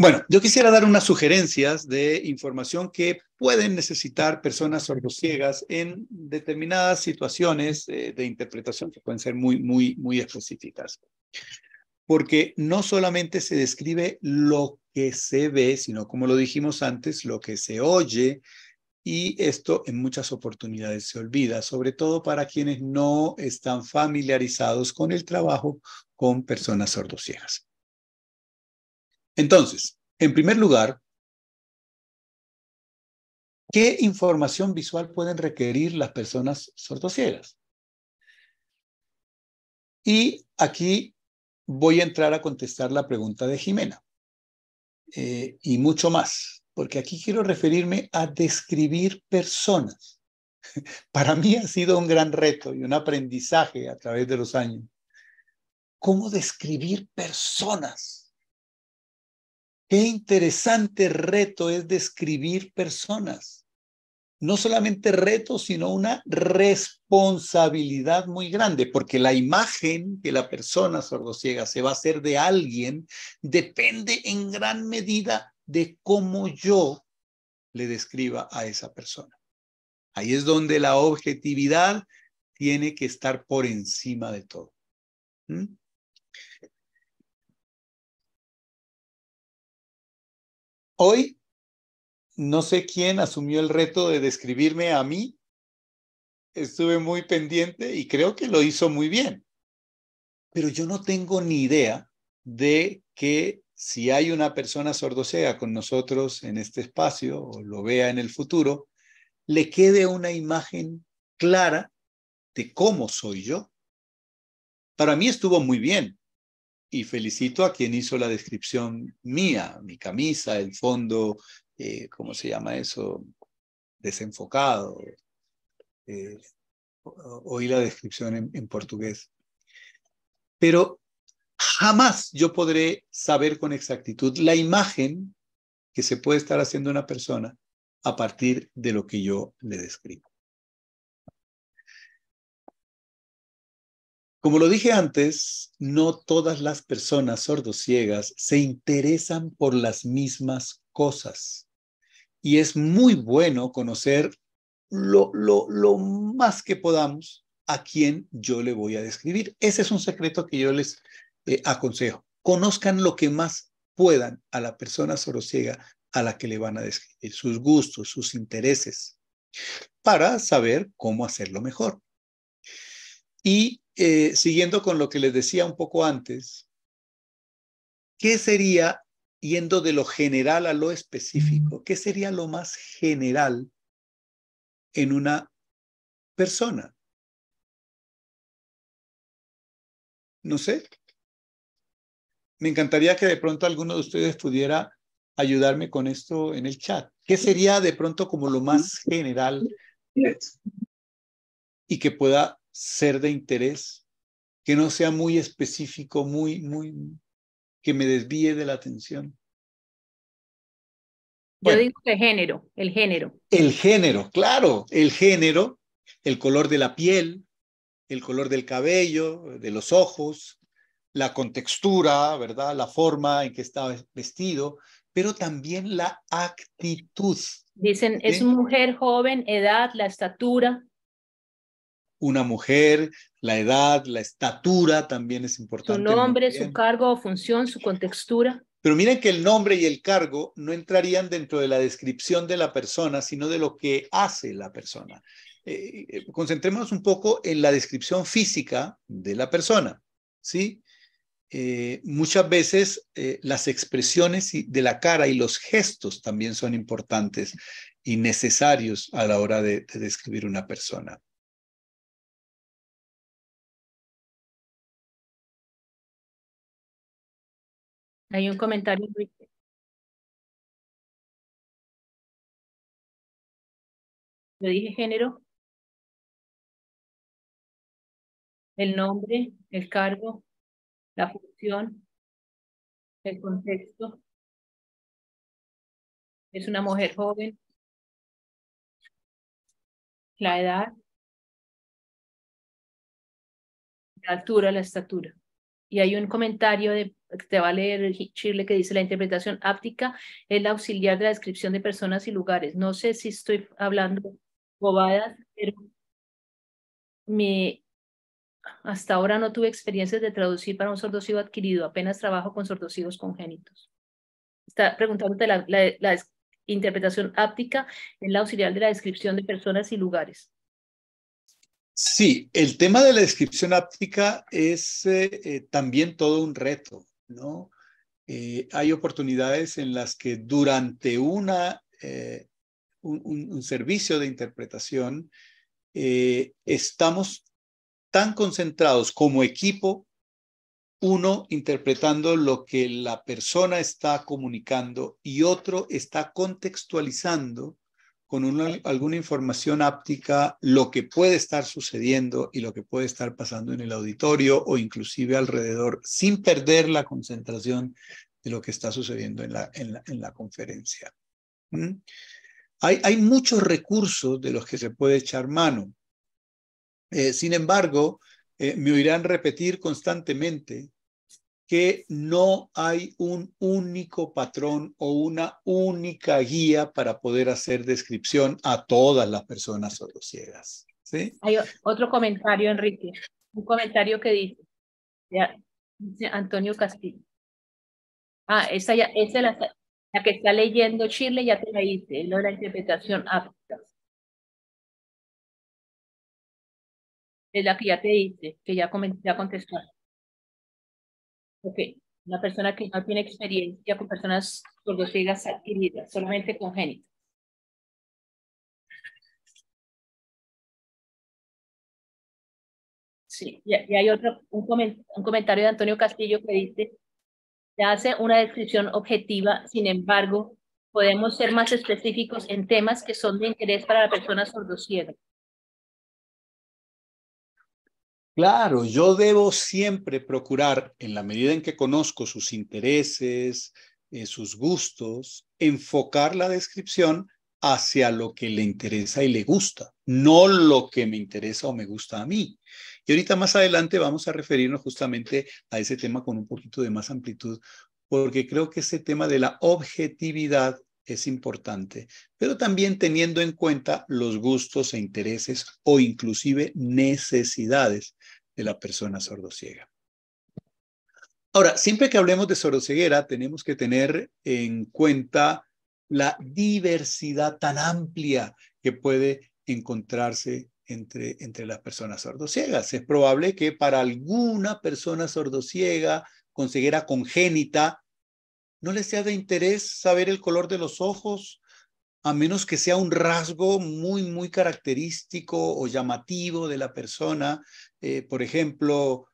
Bueno, yo quisiera dar unas sugerencias de información que pueden necesitar personas sordociegas en determinadas situaciones eh, de interpretación que pueden ser muy, muy, muy específicas. Porque no solamente se describe lo que se ve, sino como lo dijimos antes, lo que se oye, y esto en muchas oportunidades se olvida, sobre todo para quienes no están familiarizados con el trabajo con personas sordociegas. Entonces, en primer lugar, ¿qué información visual pueden requerir las personas sordociegas? Y aquí voy a entrar a contestar la pregunta de Jimena eh, y mucho más, porque aquí quiero referirme a describir personas. Para mí ha sido un gran reto y un aprendizaje a través de los años. ¿Cómo describir personas? Qué interesante reto es describir personas. No solamente reto, sino una responsabilidad muy grande, porque la imagen que la persona sordociega se va a hacer de alguien depende en gran medida de cómo yo le describa a esa persona. Ahí es donde la objetividad tiene que estar por encima de todo. ¿Mm? Hoy, no sé quién asumió el reto de describirme a mí. Estuve muy pendiente y creo que lo hizo muy bien. Pero yo no tengo ni idea de que si hay una persona sordosea con nosotros en este espacio o lo vea en el futuro, le quede una imagen clara de cómo soy yo. Para mí estuvo muy bien y felicito a quien hizo la descripción mía, mi camisa, el fondo, eh, ¿cómo se llama eso? Desenfocado. Eh, oí la descripción en portugués. Pero jamás yo podré saber con exactitud la imagen que se puede estar haciendo una persona a partir de lo que yo le describo. Como lo dije antes, no todas las personas sordociegas se interesan por las mismas cosas. Y es muy bueno conocer lo, más que podamos a quien yo le voy a describir. Ese es un secreto que yo les eh, aconsejo. Conozcan lo que más puedan a la persona sordosiega a la que le van a describir, sus gustos, sus intereses, para saber cómo hacerlo mejor. Y eh, siguiendo con lo que les decía un poco antes, ¿qué sería, yendo de lo general a lo específico, qué sería lo más general en una persona? No sé. Me encantaría que de pronto alguno de ustedes pudiera ayudarme con esto en el chat. ¿Qué sería de pronto como lo más general y que pueda ser de interés, que no sea muy específico, muy, muy, que me desvíe de la atención. Yo digo que género, el género. El género, claro, el género, el color de la piel, el color del cabello, de los ojos, la contextura, ¿verdad? La forma en que está vestido, pero también la actitud. Dicen, es mujer joven, edad, la estatura una mujer, la edad, la estatura también es importante. Su nombre, su cargo o función, su contextura. Pero miren que el nombre y el cargo no entrarían dentro de la descripción de la persona, sino de lo que hace la persona. Eh, eh, concentrémonos un poco en la descripción física de la persona, ¿sí? Eh, muchas veces las expresiones de la cara y los gestos también son importantes y necesarios a la hora de describir una persona. Hay un comentario, Yo dije género. El nombre, el cargo, la función, el contexto. Es una mujer joven. La edad. La altura, la estatura. Y hay un comentario de te va a leer el chile que dice la interpretación áptica es la auxiliar de la descripción de personas y lugares. No sé si estoy hablando bobadas, pero hasta ahora no tuve experiencias de traducir para un sordocido adquirido, apenas trabajo con sordosivos congénitos. Está preguntándote la, interpretación áptica es la auxiliar de la descripción de personas y lugares. Sí, el tema de la descripción áptica es eh, eh, también todo un reto. ¿no? Eh, hay oportunidades en las que durante una, eh, un, servicio de interpretación eh, estamos tan concentrados como equipo, uno interpretando lo que la persona está comunicando y otro está contextualizando con alguna información áptica lo que puede estar sucediendo y lo que puede estar pasando en el auditorio o inclusive alrededor, sin perder la concentración de lo que está sucediendo en la, la, conferencia. ¿Mm? Hay, muchos recursos de los que se puede echar mano. Eh, sin embargo, eh, me oirán repetir constantemente que no hay un único patrón o una única guía para poder hacer descripción a todas las personas sordociegas. ¿sí? Hay otro comentario, Enrique, un comentario que dice, dice Antonio Castillo. Ah, esa, ya, esa la, la, que está leyendo Chile ya te la hice, no la interpretación apta. Es la que ya te hice, que ya, comencé ya contestaste. Ok, Una persona que no tiene experiencia con personas sordociegas adquiridas, solamente congénitas. Sí, y, hay otro, un, comentario de Antonio Castillo que dice, se hace una descripción objetiva, sin embargo, podemos ser más específicos en temas que son de interés para la persona sordociega. Claro, yo debo siempre procurar, en la medida en que conozco sus intereses, eh, sus gustos, enfocar la descripción hacia lo que le interesa y le gusta, no lo que me interesa o me gusta a mí. Y ahorita más adelante vamos a referirnos justamente a ese tema con un poquito de más amplitud, porque creo que ese tema de la objetividad es importante, pero también teniendo en cuenta los gustos e intereses o inclusive necesidades de la persona sordociega. Ahora, siempre que hablemos de sordoceguera, tenemos que tener en cuenta la diversidad tan amplia que puede encontrarse entre, entre las personas sordociegas. Es probable que para alguna persona sordociega con ceguera congénita no les sea de interés saber el color de los ojos, a menos que sea un rasgo muy, muy característico o llamativo de la persona. Eh, por ejemplo,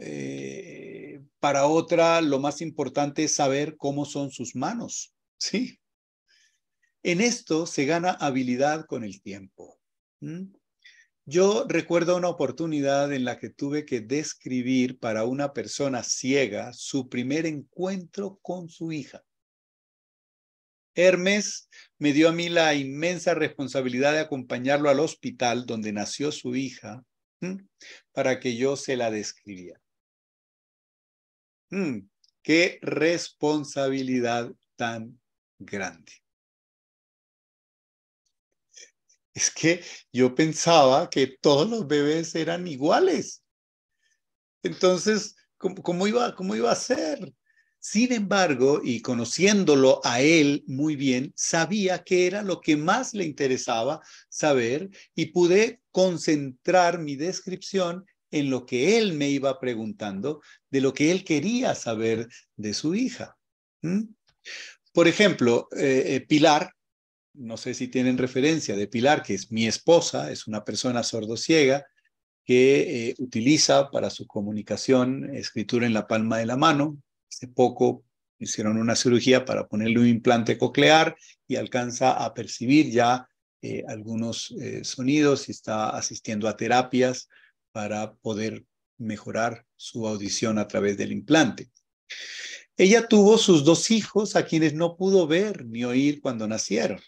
eh, para otra, lo más importante es saber cómo son sus manos, ¿sí? En esto se gana habilidad con el tiempo. Yo recuerdo una oportunidad en la que tuve que describir para una persona ciega su primer encuentro con su hija. Hermes me dio a mí la inmensa responsabilidad de acompañarlo al hospital donde nació su hija para que yo se la describiera. ¡Qué responsabilidad tan grande! es que yo pensaba que todos los bebés eran iguales. Entonces, ¿cómo, iba, cómo iba a ser? Sin embargo, y conociéndolo a él muy bien, sabía que era lo que más le interesaba saber y pude concentrar mi descripción en lo que él me iba preguntando de lo que él quería saber de su hija. Por ejemplo, eh, eh, Pilar no sé si tienen referencia de Pilar, que es mi esposa, es una persona sordociega que eh, utiliza para su comunicación escritura en la palma de la mano. Hace poco hicieron una cirugía para ponerle un implante coclear y alcanza a percibir ya eh, algunos eh, sonidos y está asistiendo a terapias para poder mejorar su audición a través del implante. Ella tuvo sus dos hijos a quienes no pudo ver ni oír cuando nacieron.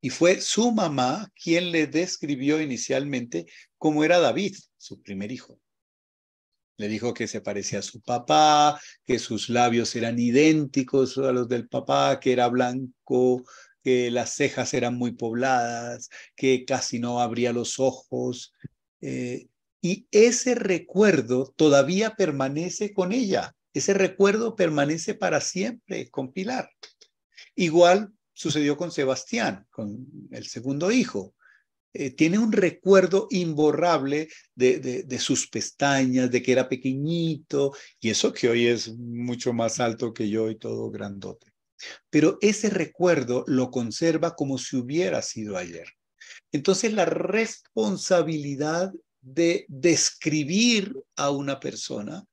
Y fue su mamá quien le describió inicialmente cómo era David, su primer hijo. Le dijo que se parecía a su papá, que sus labios eran idénticos a los del papá, que era blanco, que las cejas eran muy pobladas, que casi no abría los ojos. Eh, y ese recuerdo todavía permanece con ella. Ese recuerdo permanece para siempre con Pilar. Igual sucedió con Sebastián, con el segundo hijo. Eh, tiene un recuerdo imborrable de, de, sus pestañas, de que era pequeñito, y eso que hoy es mucho más alto que yo y todo grandote. Pero ese recuerdo lo conserva como si hubiera sido ayer. Entonces la responsabilidad de describir a una persona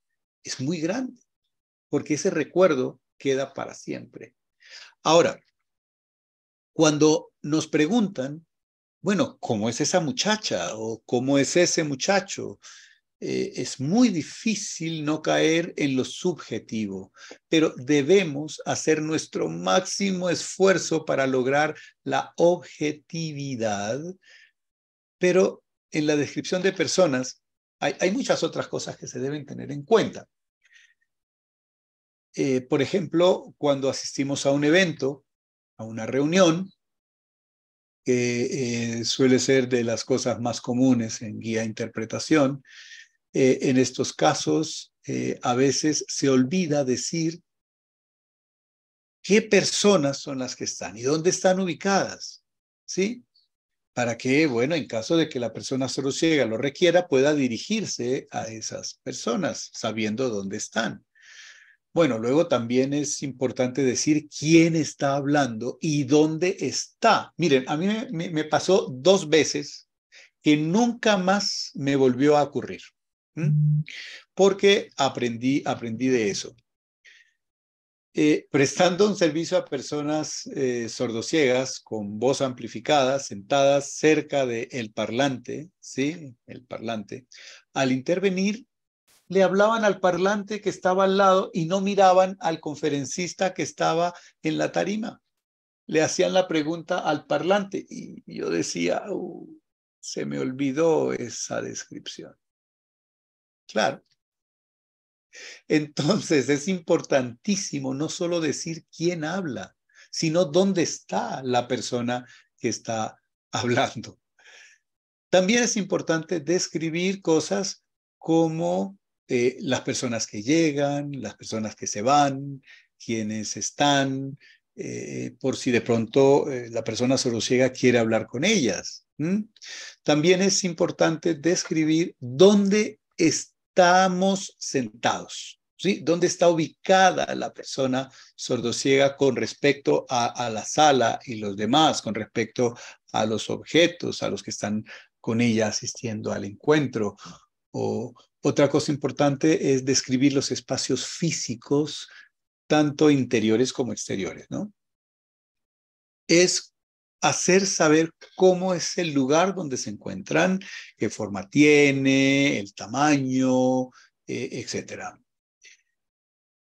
es muy grande, porque ese recuerdo queda para siempre. Ahora, cuando nos preguntan, bueno, ¿cómo es esa muchacha o cómo es ese muchacho? Eh, es muy difícil no caer en lo subjetivo, pero debemos hacer nuestro máximo esfuerzo para lograr la objetividad. Pero en la descripción de personas hay, muchas otras cosas que se deben tener en cuenta. Eh, por ejemplo, cuando asistimos a un evento, a una reunión, que eh, suele ser de las cosas más comunes en guía interpretación. Eh, en estos casos, eh, a veces se olvida decir qué personas son las que están y dónde están ubicadas, ¿sí? Para que, bueno, en caso de que la persona solo ciega lo requiera, pueda dirigirse a esas personas sabiendo dónde están. Bueno, luego también es importante decir quién está hablando y dónde está. Miren, a mí me, pasó dos veces que nunca más me volvió a ocurrir, porque aprendí, aprendí de eso. Eh, prestando un servicio a personas eh, sordociegas con voz amplificada, sentadas cerca del el parlante, ¿sí? El parlante. Al intervenir, le hablaban al parlante que estaba al lado y no miraban al conferencista que estaba en la tarima. Le hacían la pregunta al parlante y yo decía, uh, se me olvidó esa descripción. Claro. Entonces es importantísimo no solo decir quién habla, sino dónde está la persona que está hablando. También es importante describir cosas como eh, las personas que llegan, las personas que se van, quienes están, eh, por si de pronto eh, la persona sordosiega quiere hablar con ellas. También es importante describir dónde estamos sentados. ¿Sí? ¿Dónde está ubicada la persona sordociega con respecto a, a, la sala y los demás, con respecto a los objetos, a los que están con ella asistiendo al encuentro? O otra cosa importante es describir los espacios físicos, tanto interiores como exteriores, ¿no? Es hacer saber cómo es el lugar donde se encuentran, qué forma tiene, el tamaño, etc. Eh, etcétera.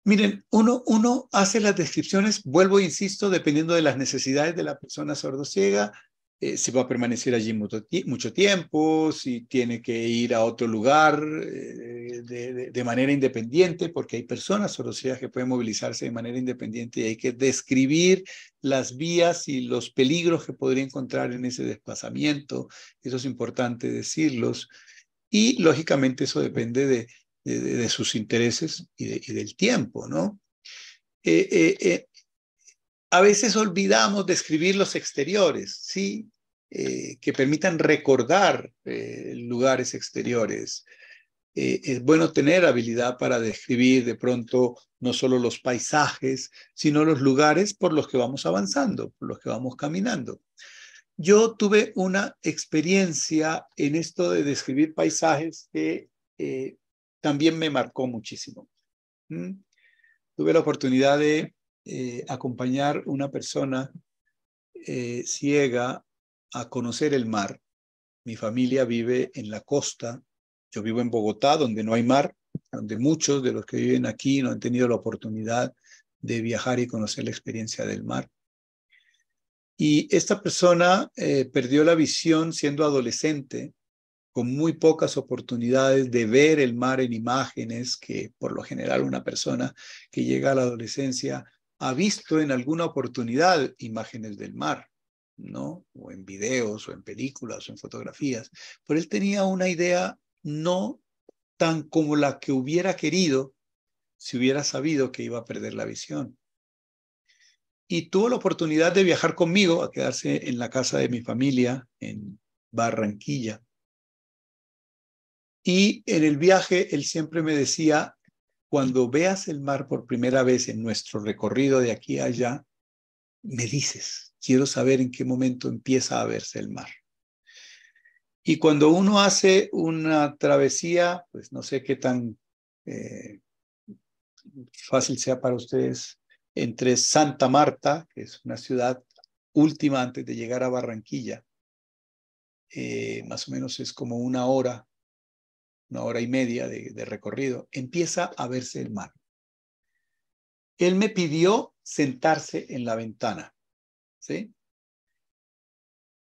Miren, uno, uno hace las descripciones, vuelvo e insisto, dependiendo de las necesidades de la persona sordociega, eh, si va a permanecer allí mucho, tiempo, si tiene que ir a otro lugar eh, de, manera independiente, porque hay personas o sociedades que pueden movilizarse de manera independiente y hay que describir las vías y los peligros que podría encontrar en ese desplazamiento. Eso es importante decirlos. Y lógicamente eso depende de, de, sus intereses y, del tiempo, ¿no? Eh, a veces olvidamos describir los exteriores, ¿sí? Eh, que permitan recordar eh, lugares exteriores. Eh, es bueno tener habilidad para describir de pronto no solo los paisajes, sino los lugares por los que vamos avanzando, por los que vamos caminando. Yo tuve una experiencia en esto de describir paisajes que también me marcó muchísimo. ¿Mm? Tuve la oportunidad de acompañar una persona ciega a conocer el mar. Mi familia vive en la costa. Yo vivo en Bogotá, donde no hay mar, donde muchos de los que viven aquí no han tenido la oportunidad de viajar y conocer la experiencia del mar. Y esta persona eh, perdió la visión siendo adolescente, con muy pocas oportunidades de ver el mar en imágenes que por lo general una persona que llega a la adolescencia ha visto en alguna oportunidad imágenes del mar. ¿no? O en videos, o en películas, o en fotografías. Pero él tenía una idea no tan como la que hubiera querido si hubiera sabido que iba a perder la visión. Y tuvo la oportunidad de viajar conmigo a quedarse en la casa de mi familia en Barranquilla. Y en el viaje él siempre me decía, cuando veas el mar por primera vez en nuestro recorrido de aquí a allá, me dices, quiero saber en qué momento empieza a verse el mar. Y cuando uno hace una travesía, pues no sé qué tan eh, fácil sea para ustedes, entre Santa Marta, que es una ciudad última antes de llegar a Barranquilla, eh, más o menos es como una hora, una hora y media de recorrido, empieza a verse el mar. Él me pidió sentarse en la ventana.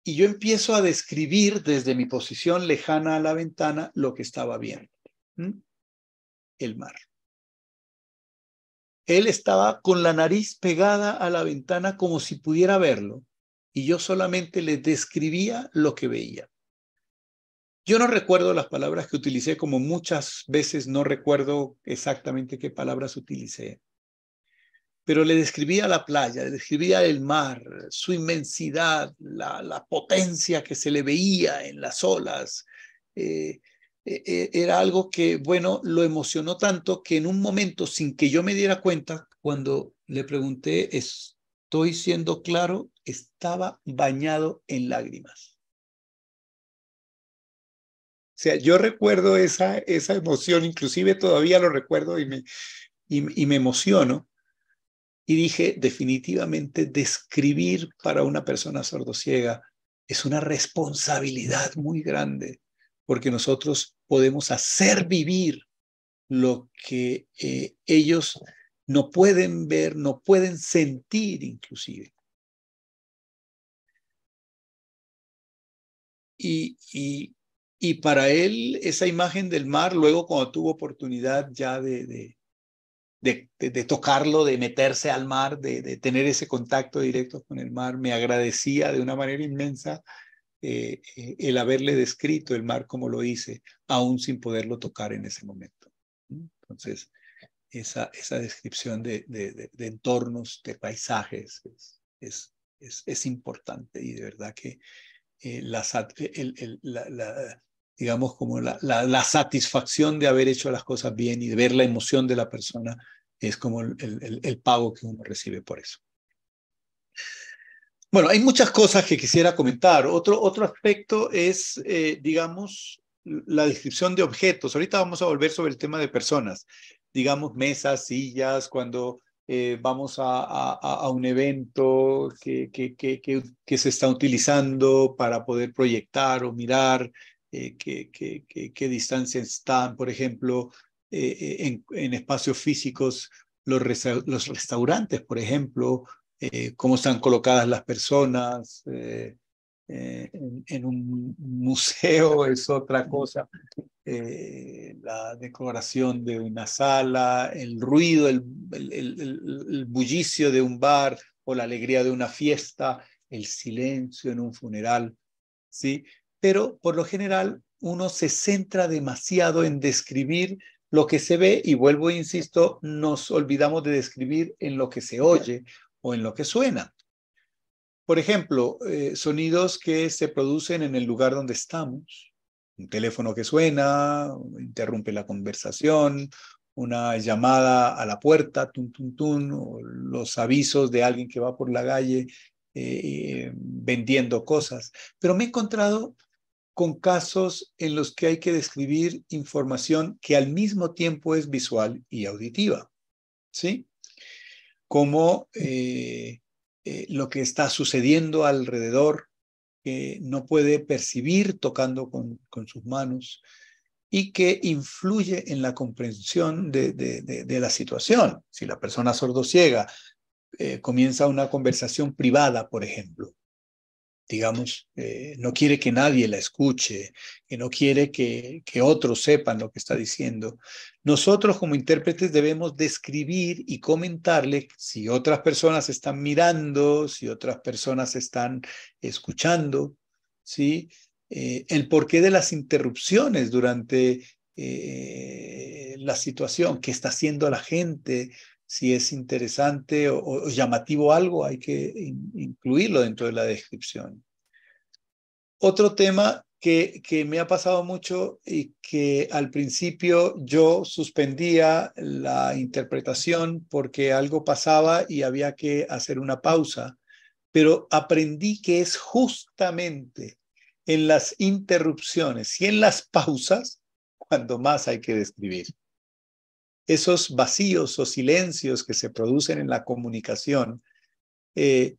Y yo empiezo a describir desde mi posición lejana a la ventana lo que estaba viendo. El mar. Él estaba con la nariz pegada a la ventana como si pudiera verlo y yo solamente le describía lo que veía. Yo no recuerdo las palabras que utilicé, como muchas veces no recuerdo exactamente qué palabras utilicé pero le describía la playa, le describía el mar, su inmensidad, la, potencia que se le veía en las olas. Eh, eh, eh, era algo que, bueno, lo emocionó tanto que en un momento, sin que yo me diera cuenta, cuando le pregunté, estoy siendo claro, estaba bañado en lágrimas. O sea, yo recuerdo esa, esa emoción, inclusive todavía lo recuerdo y me, y me emociono y dije, definitivamente describir para una persona sordociega es una responsabilidad muy grande, porque nosotros podemos hacer vivir lo que eh, ellos no pueden ver, no pueden sentir inclusive. Y, y, para él esa imagen del mar, luego cuando tuvo oportunidad ya de de, tocarlo, de meterse al mar, de, de, tener ese contacto directo con el mar. Me agradecía de una manera inmensa eh, eh, el haberle descrito el mar como lo hice, aún sin poderlo tocar en ese momento. Entonces, esa, esa descripción de, entornos, de paisajes, es, es, importante y de verdad que las, eh, la, digamos, como la, satisfacción de haber hecho las cosas bien y de ver la emoción de la persona es como el, pago que uno recibe por eso. Bueno, hay muchas cosas que quisiera comentar. Otro, otro aspecto es, eh, digamos, la descripción de objetos. Ahorita vamos a volver sobre el tema de personas, digamos, mesas, sillas, cuando eh, vamos a, un evento que, que, se está utilizando para poder proyectar o mirar, eh, qué, qué, distancia están, por ejemplo, eh, eh, en, espacios físicos, los, restaurantes, por ejemplo, cómo están colocadas las personas. En, un museo es otra cosa, la decoración de una sala, el ruido, el, el bullicio de un bar o la alegría de una fiesta, el silencio en un funeral, ¿sí? pero por lo general uno se centra demasiado en describir lo que se ve y vuelvo e insisto, nos olvidamos de describir en lo que se oye o en lo que suena. Por ejemplo, eh, sonidos que se producen en el lugar donde estamos. Un teléfono que suena, interrumpe la conversación, una llamada a la puerta, tun, los avisos de alguien que va por la calle eh, eh, vendiendo cosas. Pero me he encontrado con casos en los que hay que describir información que al mismo tiempo es visual y auditiva, ¿sí? Como eh, eh, lo que está sucediendo alrededor, que no puede percibir tocando con, sus manos y que influye en la comprensión de, la situación. Si la persona sordociega eh, comienza una conversación privada, por ejemplo, digamos, eh, no quiere que nadie la escuche, que no quiere que, que otros sepan lo que está diciendo. Nosotros como intérpretes debemos describir y comentarle si otras personas están mirando, si otras personas están escuchando, ¿sí? Eh, el porqué de las interrupciones durante eh, la situación, qué está haciendo la gente, si es interesante o, llamativo algo, hay que incluirlo dentro de la descripción. Otro tema que, que, me ha pasado mucho y que al principio yo suspendía la interpretación porque algo pasaba y había que hacer una pausa, pero aprendí que es justamente en las interrupciones y en las pausas cuando más hay que describir esos vacíos o silencios que se producen en la comunicación, eh,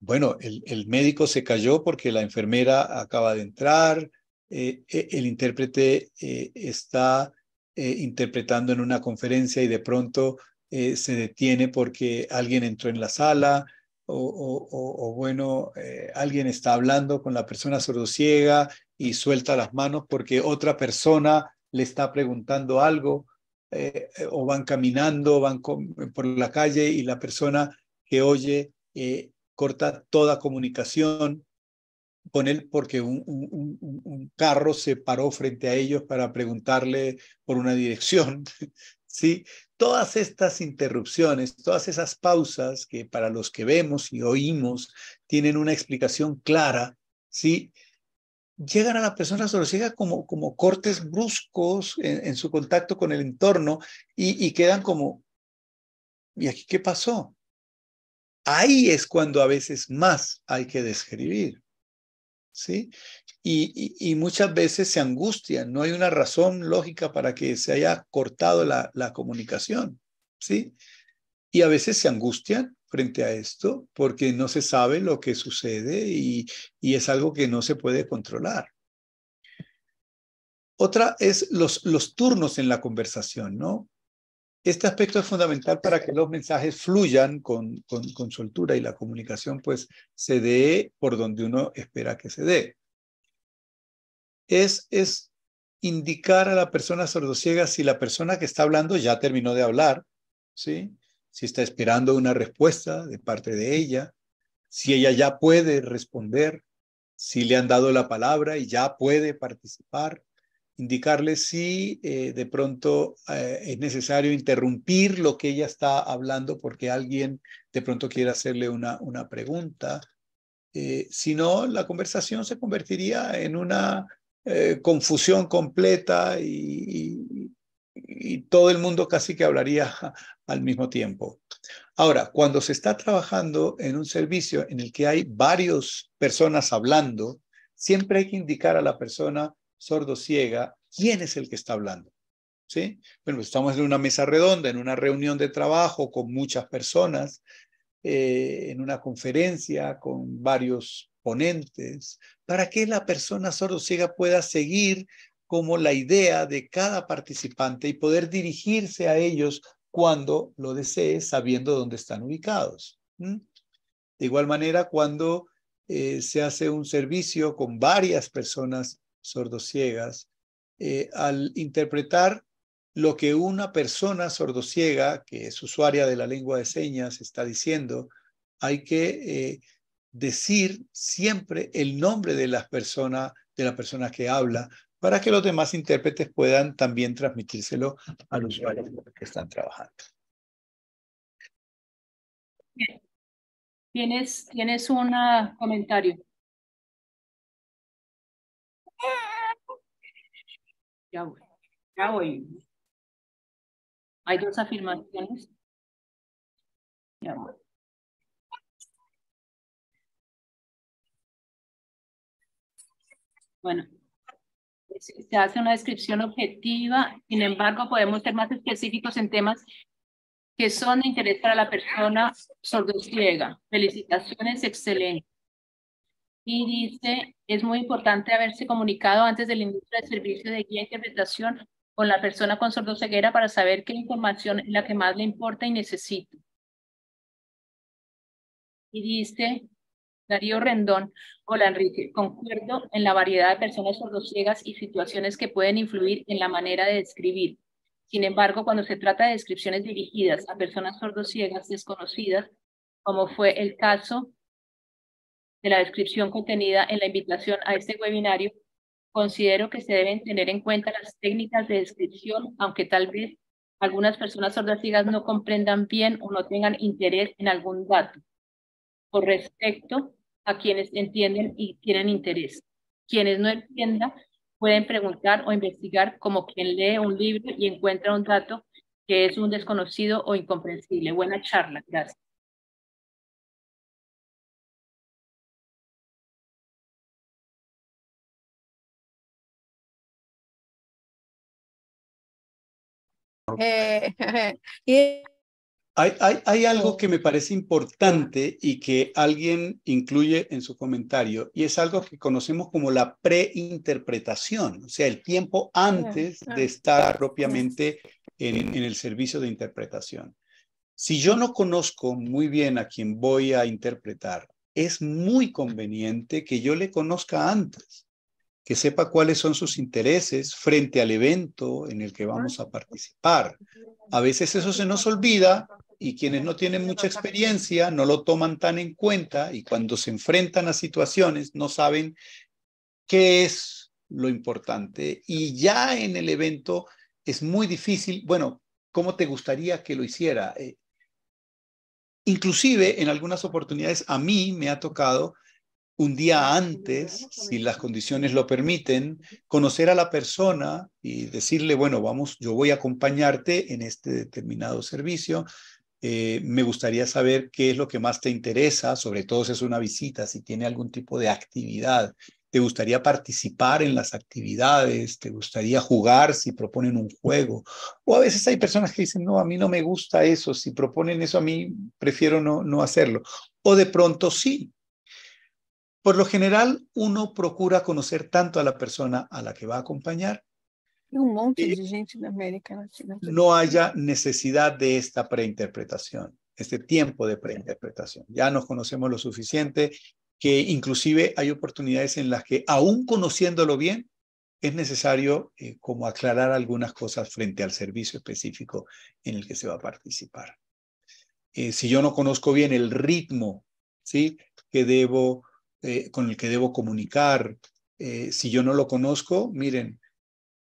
bueno, el, médico se cayó porque la enfermera acaba de entrar, eh, e, el intérprete eh, está interpretando en una conferencia y de pronto se detiene porque alguien entró en la sala o, bueno, alguien está hablando con la persona sordociega y suelta las manos porque otra persona le está preguntando algo. Eh, eh, o van caminando, van por la calle y la persona que oye eh, corta toda comunicación con él porque un, un, carro se paró frente a ellos para preguntarle por una dirección. ¿Sí? Todas estas interrupciones, todas esas pausas que para los que vemos y oímos tienen una explicación clara, ¿sí? llegan a la persona llega como, como cortes bruscos en, su contacto con el entorno y, quedan como, ¿y aquí qué pasó? Ahí es cuando a veces más hay que describir. ¿Sí? Y, muchas veces se angustian, no hay una razón lógica para que se haya cortado la, la comunicación, ¿sí? Y a veces se angustian frente a esto porque no se sabe lo que sucede y, es algo que no se puede controlar. Otra es los, los turnos en la conversación, ¿no? Este aspecto es fundamental para que los mensajes fluyan con, con, soltura y la comunicación pues se dé por donde uno espera que se dé. Es, es indicar a la persona sordociega si la persona que está hablando ya terminó de hablar, ¿sí? si está esperando una respuesta de parte de ella, si ella ya puede responder, si le han dado la palabra y ya puede participar, indicarle si eh, de pronto eh, es necesario interrumpir lo que ella está hablando porque alguien de pronto quiere hacerle una, una pregunta. Eh, si no, la conversación se convertiría en una confusión completa y y todo el mundo casi que hablaría al mismo tiempo. Ahora, cuando se está trabajando en un servicio en el que hay varias personas hablando, siempre hay que indicar a la persona sordo ciega quién es el que está hablando. ¿Sí? Bueno, estamos en una mesa redonda, en una reunión de trabajo con muchas personas, eh, en una conferencia con varios ponentes, para que la persona sordo ciega pueda seguir como la idea de cada participante y poder dirigirse a ellos cuando lo desee, sabiendo dónde están ubicados. De igual manera, cuando eh, se hace un servicio con varias personas sordociegas, eh, al interpretar lo que una persona sordociega, que es usuaria de la lengua de señas, está diciendo, hay que eh, decir siempre el nombre de la persona, de la persona que habla, para que los demás intérpretes puedan también transmitírselo los usuario que están trabajando. Tienes, tienes un ah, comentario. Ya voy, ya voy. Hay dos afirmaciones. Ya voy. Bueno, se hace una descripción objetiva, sin embargo podemos ser más específicos en temas que son de interés para la persona sordociega. Felicitaciones, excelente. Y dice, es muy importante haberse comunicado antes de la industria de servicios de guía e interpretación con la persona con sordoceguera para saber qué información es la que más le importa y necesita. Y dice, Darío Rendón. Hola, Enrique. Concuerdo en la variedad de personas sordociegas y situaciones que pueden influir en la manera de escribir Sin embargo, cuando se trata de descripciones dirigidas a personas sordociegas desconocidas, como fue el caso de la descripción contenida en la invitación a este webinario, considero que se deben tener en cuenta las técnicas de descripción, aunque tal vez algunas personas sordociegas no comprendan bien o no tengan interés en algún dato. Por respecto a quienes entienden y tienen interés. Quienes no entiendan pueden preguntar o investigar como quien lee un libro y encuentra un dato que es un desconocido o incomprensible. Buena charla, gracias. Eh, Hay, algo que me parece importante y que alguien incluye en su comentario, y es algo que conocemos como la preinterpretación, o sea, el tiempo antes de estar propiamente en, en el servicio de interpretación. Si yo no conozco muy bien a quien voy a interpretar, es muy conveniente que yo le conozca antes, que sepa cuáles son sus intereses frente al evento en el que vamos a participar. A veces eso se nos olvida y quienes no tienen mucha experiencia no lo toman tan en cuenta y cuando se enfrentan a situaciones no saben qué es lo importante. Y ya en el evento es muy difícil, bueno, ¿cómo te gustaría que lo hiciera? Eh, inclusive en algunas oportunidades a mí me ha tocado un día antes, si las condiciones lo permiten, conocer a la persona y decirle, bueno, vamos, yo voy a acompañarte en este determinado servicio, eh, me gustaría saber qué es lo que más te interesa, sobre todo si es una visita, si tiene algún tipo de actividad. ¿Te gustaría participar en las actividades? ¿Te gustaría jugar si proponen un juego? O a veces hay personas que dicen, no, a mí no me gusta eso, si proponen eso a mí prefiero no, no hacerlo. O de pronto sí. Por lo general, uno procura conocer tanto a la persona a la que va a acompañar un No haya necesidad de esta preinterpretación, este tiempo de preinterpretación. Ya nos conocemos lo suficiente que inclusive hay oportunidades en las que, aún conociéndolo bien, es necesario eh, como aclarar algunas cosas frente al servicio específico en el que se va a participar. Eh, si yo no conozco bien el ritmo, ¿sí? Que debo, eh, con el que debo comunicar, si yo no lo conozco, miren,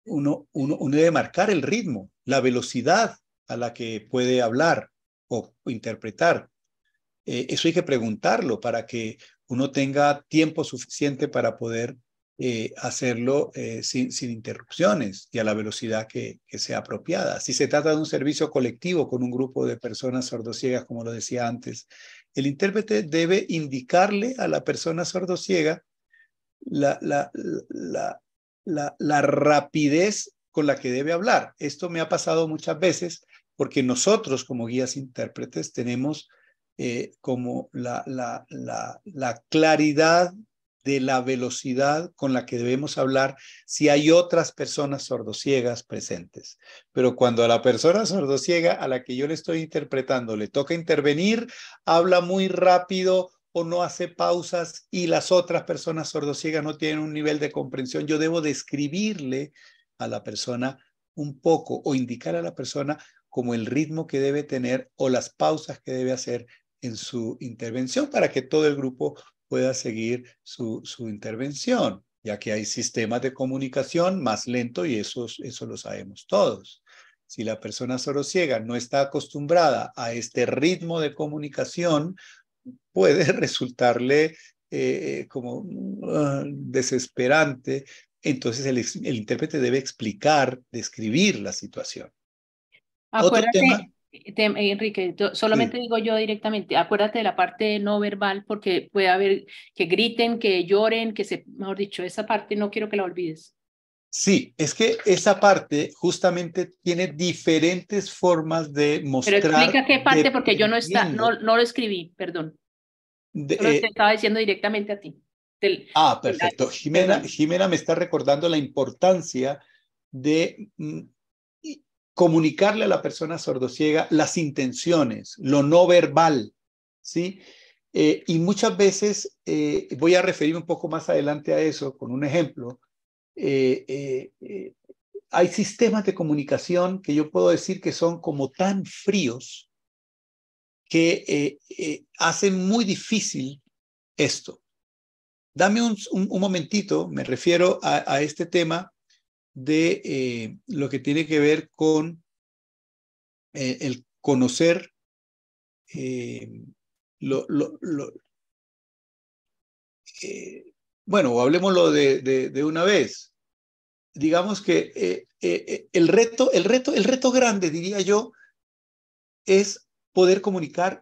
uno, uno, debe marcar el ritmo, la velocidad a la que puede hablar o interpretar. Eh, eso hay que preguntarlo para que uno tenga tiempo suficiente para poder eh, hacerlo eh, sin, interrupciones y a la velocidad que, sea apropiada. Si se trata de un servicio colectivo con un grupo de personas sordociegas, como lo decía antes, el intérprete debe indicarle a la persona sordociega la, la, la, rapidez con la que debe hablar. Esto me ha pasado muchas veces porque nosotros como guías intérpretes tenemos eh, como la, la, la, la, claridad de la velocidad con la que debemos hablar si hay otras personas sordociegas presentes. Pero cuando a la persona sordociega a la que yo le estoy interpretando le toca intervenir, habla muy rápido, no hace pausas y las otras personas sordociegas no tienen un nivel de comprensión. Yo debo describirle a la persona un poco o indicar a la persona como el ritmo que debe tener o las pausas que debe hacer en su intervención para que todo el grupo pueda seguir su, intervención, ya que hay sistemas de comunicación más lento y eso, eso lo sabemos todos. Si la persona sordociega no está acostumbrada a este ritmo de comunicación, puede resultarle eh, como ah, desesperante, entonces el, intérprete debe explicar, describir la situación. Acuérdate, Enrique, solamente digo yo directamente, acuérdate de la parte no verbal porque puede haber que griten, que lloren, que se, mejor dicho, esa parte no quiero que la olvides. Sí, es que esa parte justamente tiene diferentes formas de mostrar. Pero explica qué parte, porque yo no, no, lo escribí, perdón. Eh, estaba diciendo directamente a ti. ah, perfecto. Jimena, Jimena me está recordando la importancia de mm, comunicarle a la persona sordociega las intenciones, lo no verbal, ¿sí? Eh, y muchas veces, eh, voy a referirme un poco más adelante a eso con un ejemplo, eh, eh, eh, hay sistemas de comunicación que yo puedo decir que son como tan fríos que hacen muy difícil esto. Dame un, momentito, me refiero a, este tema de lo que tiene que ver con el conocer lo, lo, bueno, hablemoslo de, de, una vez. Digamos que eh, eh, eh, el, reto, el, reto, el reto grande, diría yo, es poder comunicar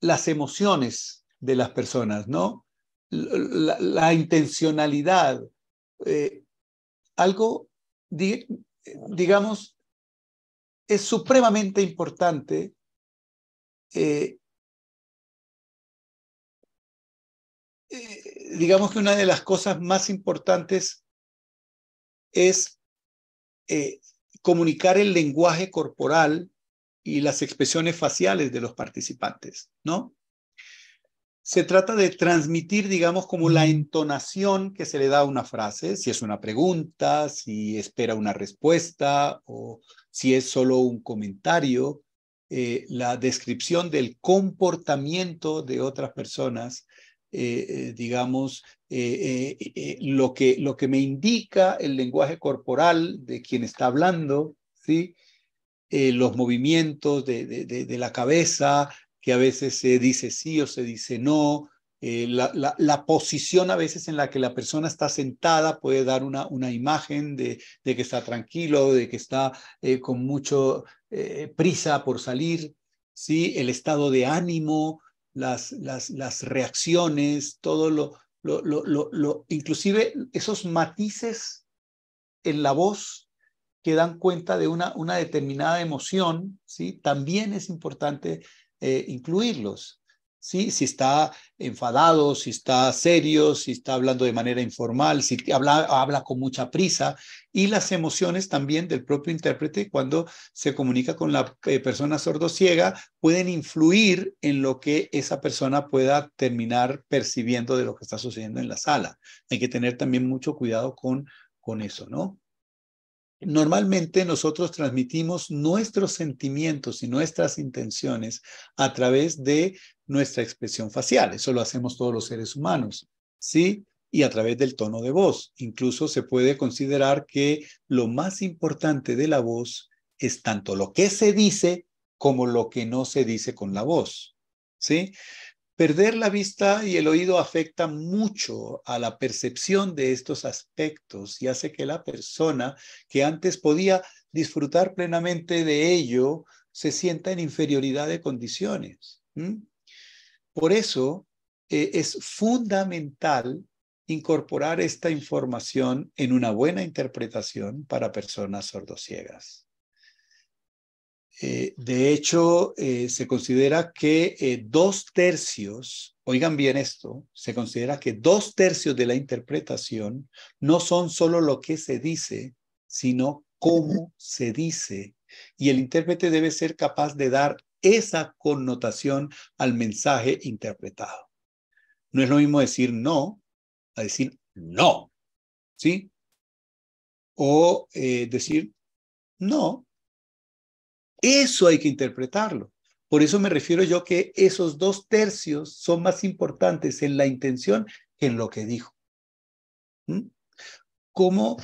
las emociones de las personas, ¿no? La, intencionalidad, algo, digamos, es supremamente importante eh, digamos que una de las cosas más importantes es eh, comunicar el lenguaje corporal y las expresiones faciales de los participantes, ¿no? Se trata de transmitir, digamos, como la entonación que se le da a una frase, si es una pregunta, si espera una respuesta o si es solo un comentario, eh, la descripción del comportamiento de otras personas eh, eh, digamos, eh, lo, que, lo que me indica el lenguaje corporal de quien está hablando, ¿sí? los movimientos de, la cabeza, que a veces se dice sí o se dice no, la, posición a veces en la que la persona está sentada puede dar una, una imagen de, que está tranquilo, de que está con mucho prisa por salir, ¿sí? el estado de ánimo, las, reacciones, todo lo, inclusive esos matices en la voz que dan cuenta de una, determinada emoción, ¿sí? también es importante eh, incluirlos. Si está enfadado, si está serio, si está hablando de manera informal, si habla, con mucha prisa y las emociones también del propio intérprete cuando se comunica con la eh, persona persona ciega pueden influir en lo que esa persona pueda terminar percibiendo de lo que está sucediendo en la sala. Hay que tener también mucho cuidado con, con eso, ¿no? Normalmente nosotros transmitimos nuestros sentimientos y nuestras intenciones a través de nuestra expresión facial. Eso lo hacemos todos los seres humanos, ¿sí? Y a través del tono de voz. Incluso se puede considerar que lo más importante de la voz es tanto lo que se dice como lo que no se dice con la voz, ¿sí? Perder la vista y el oído afecta mucho a la percepción de estos aspectos y hace que la persona que antes podía disfrutar plenamente de ello se sienta en inferioridad de condiciones. Por eso eh, es fundamental incorporar esta información en una buena interpretación para personas sordociegas. Eh, de hecho, eh, se considera que dos tercios, oigan bien esto, se considera que dos tercios de la interpretación no son solo lo que se dice, sino cómo se dice. Y el intérprete debe ser capaz de dar esa connotación al mensaje interpretado. No es lo mismo decir no a decir no, ¿sí? O eh, decir no. Eso hay que interpretarlo. Por eso me refiero yo que esos dos tercios son más importantes en la intención que en lo que dijo. ¿Mm? ¿Cómo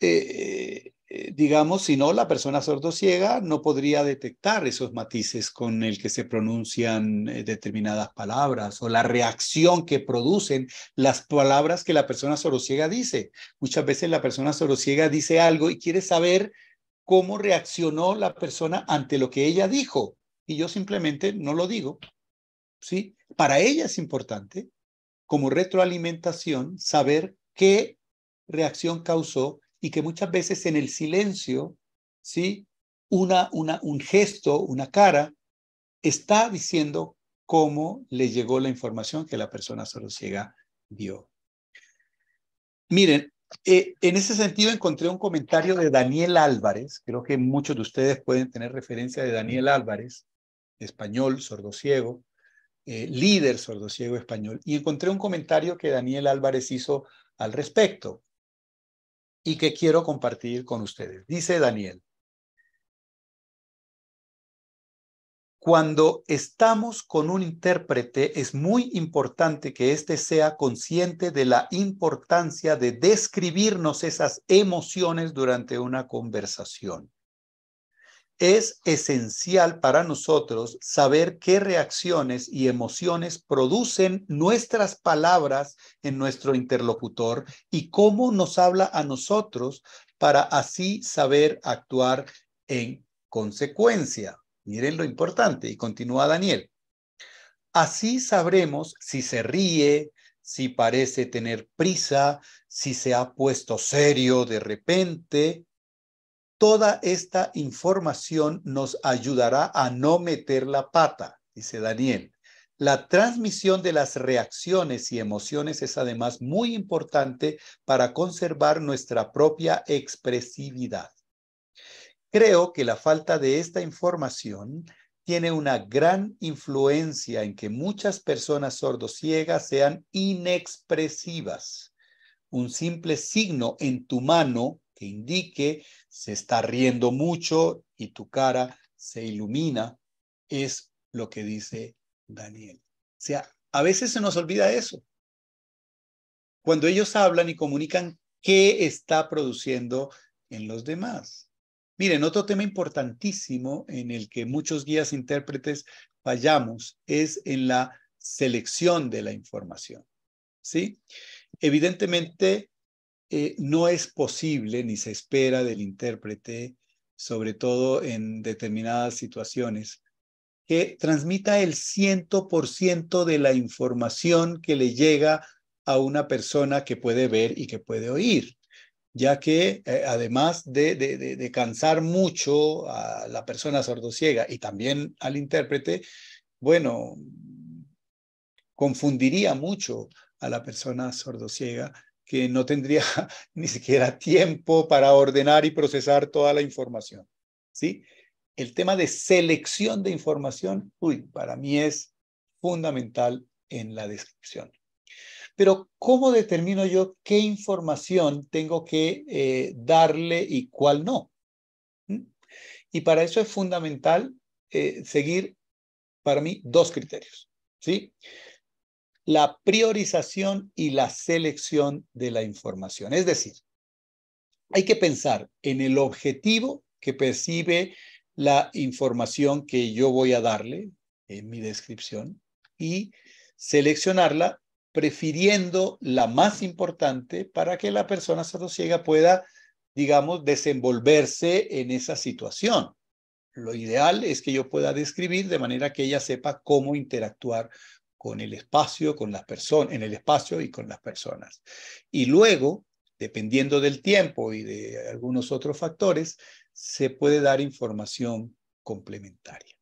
eh, eh, digamos, si no, la persona sordociega no podría detectar esos matices con el que se pronuncian eh, determinadas palabras o la reacción que producen las palabras que la persona sordociega dice. Muchas veces la persona sordociega dice algo y quiere saber cómo reaccionó la persona ante lo que ella dijo. Y yo simplemente no lo digo. ¿sí? Para ella es importante, como retroalimentación, saber qué reacción causó y que muchas veces en el silencio, ¿sí? Una, una, un gesto, una cara, está diciendo cómo le llegó la información que la persona solo dio. vio. Miren, eh, en ese sentido encontré un comentario de Daniel Álvarez, creo que muchos de ustedes pueden tener referencia de Daniel Álvarez, español, sordociego, eh, líder sordociego español, y encontré un comentario que Daniel Álvarez hizo al respecto y que quiero compartir con ustedes. Dice Daniel, cuando estamos con un intérprete es muy importante que éste sea consciente de la importancia de describirnos esas emociones durante una conversación es esencial para nosotros saber qué reacciones y emociones producen nuestras palabras en nuestro interlocutor y cómo nos habla a nosotros para así saber actuar en consecuencia. Miren lo importante y continúa Daniel. Así sabremos si se ríe, si parece tener prisa, si se ha puesto serio de repente, Toda esta información nos ayudará a no meter la pata, dice Daniel. La transmisión de las reacciones y emociones es además muy importante para conservar nuestra propia expresividad. Creo que la falta de esta información tiene una gran influencia en que muchas personas sordociegas sean inexpresivas. Un simple signo en tu mano que indique se está riendo mucho y tu cara se ilumina, es lo que dice Daniel. O sea, a veces se nos olvida eso. Cuando ellos hablan y comunican qué está produciendo en los demás. Miren, otro tema importantísimo en el que muchos guías intérpretes fallamos es en la selección de la información. ¿Sí? Evidentemente, eh, no es posible ni se espera del intérprete, sobre todo en determinadas situaciones, que transmita el 100% de la información que le llega a una persona que puede ver y que puede oír, ya que eh, además de, de, cansar mucho a la persona sordociega y también al intérprete, bueno, confundiría mucho a la persona sordociega que no tendría ni siquiera tiempo para ordenar y procesar toda la información. ¿sí? El tema de selección de información, uy, para mí es fundamental en la descripción. Pero ¿cómo determino yo qué información tengo que eh, darle y cuál no? ¿Mm? Y para eso es fundamental eh, seguir, para mí, dos criterios. ¿sí? la priorización y la selección de la información. Es decir, hay que pensar en el objetivo que percibe la información que yo voy a darle en mi descripción y seleccionarla prefiriendo la más importante para que la persona ciega pueda, digamos, desenvolverse en esa situación. Lo ideal es que yo pueda describir de manera que ella sepa cómo interactuar con el espacio, con las personas, en el espacio y con las personas. Y luego, dependiendo del tiempo y de algunos otros factores, se puede dar información complementaria.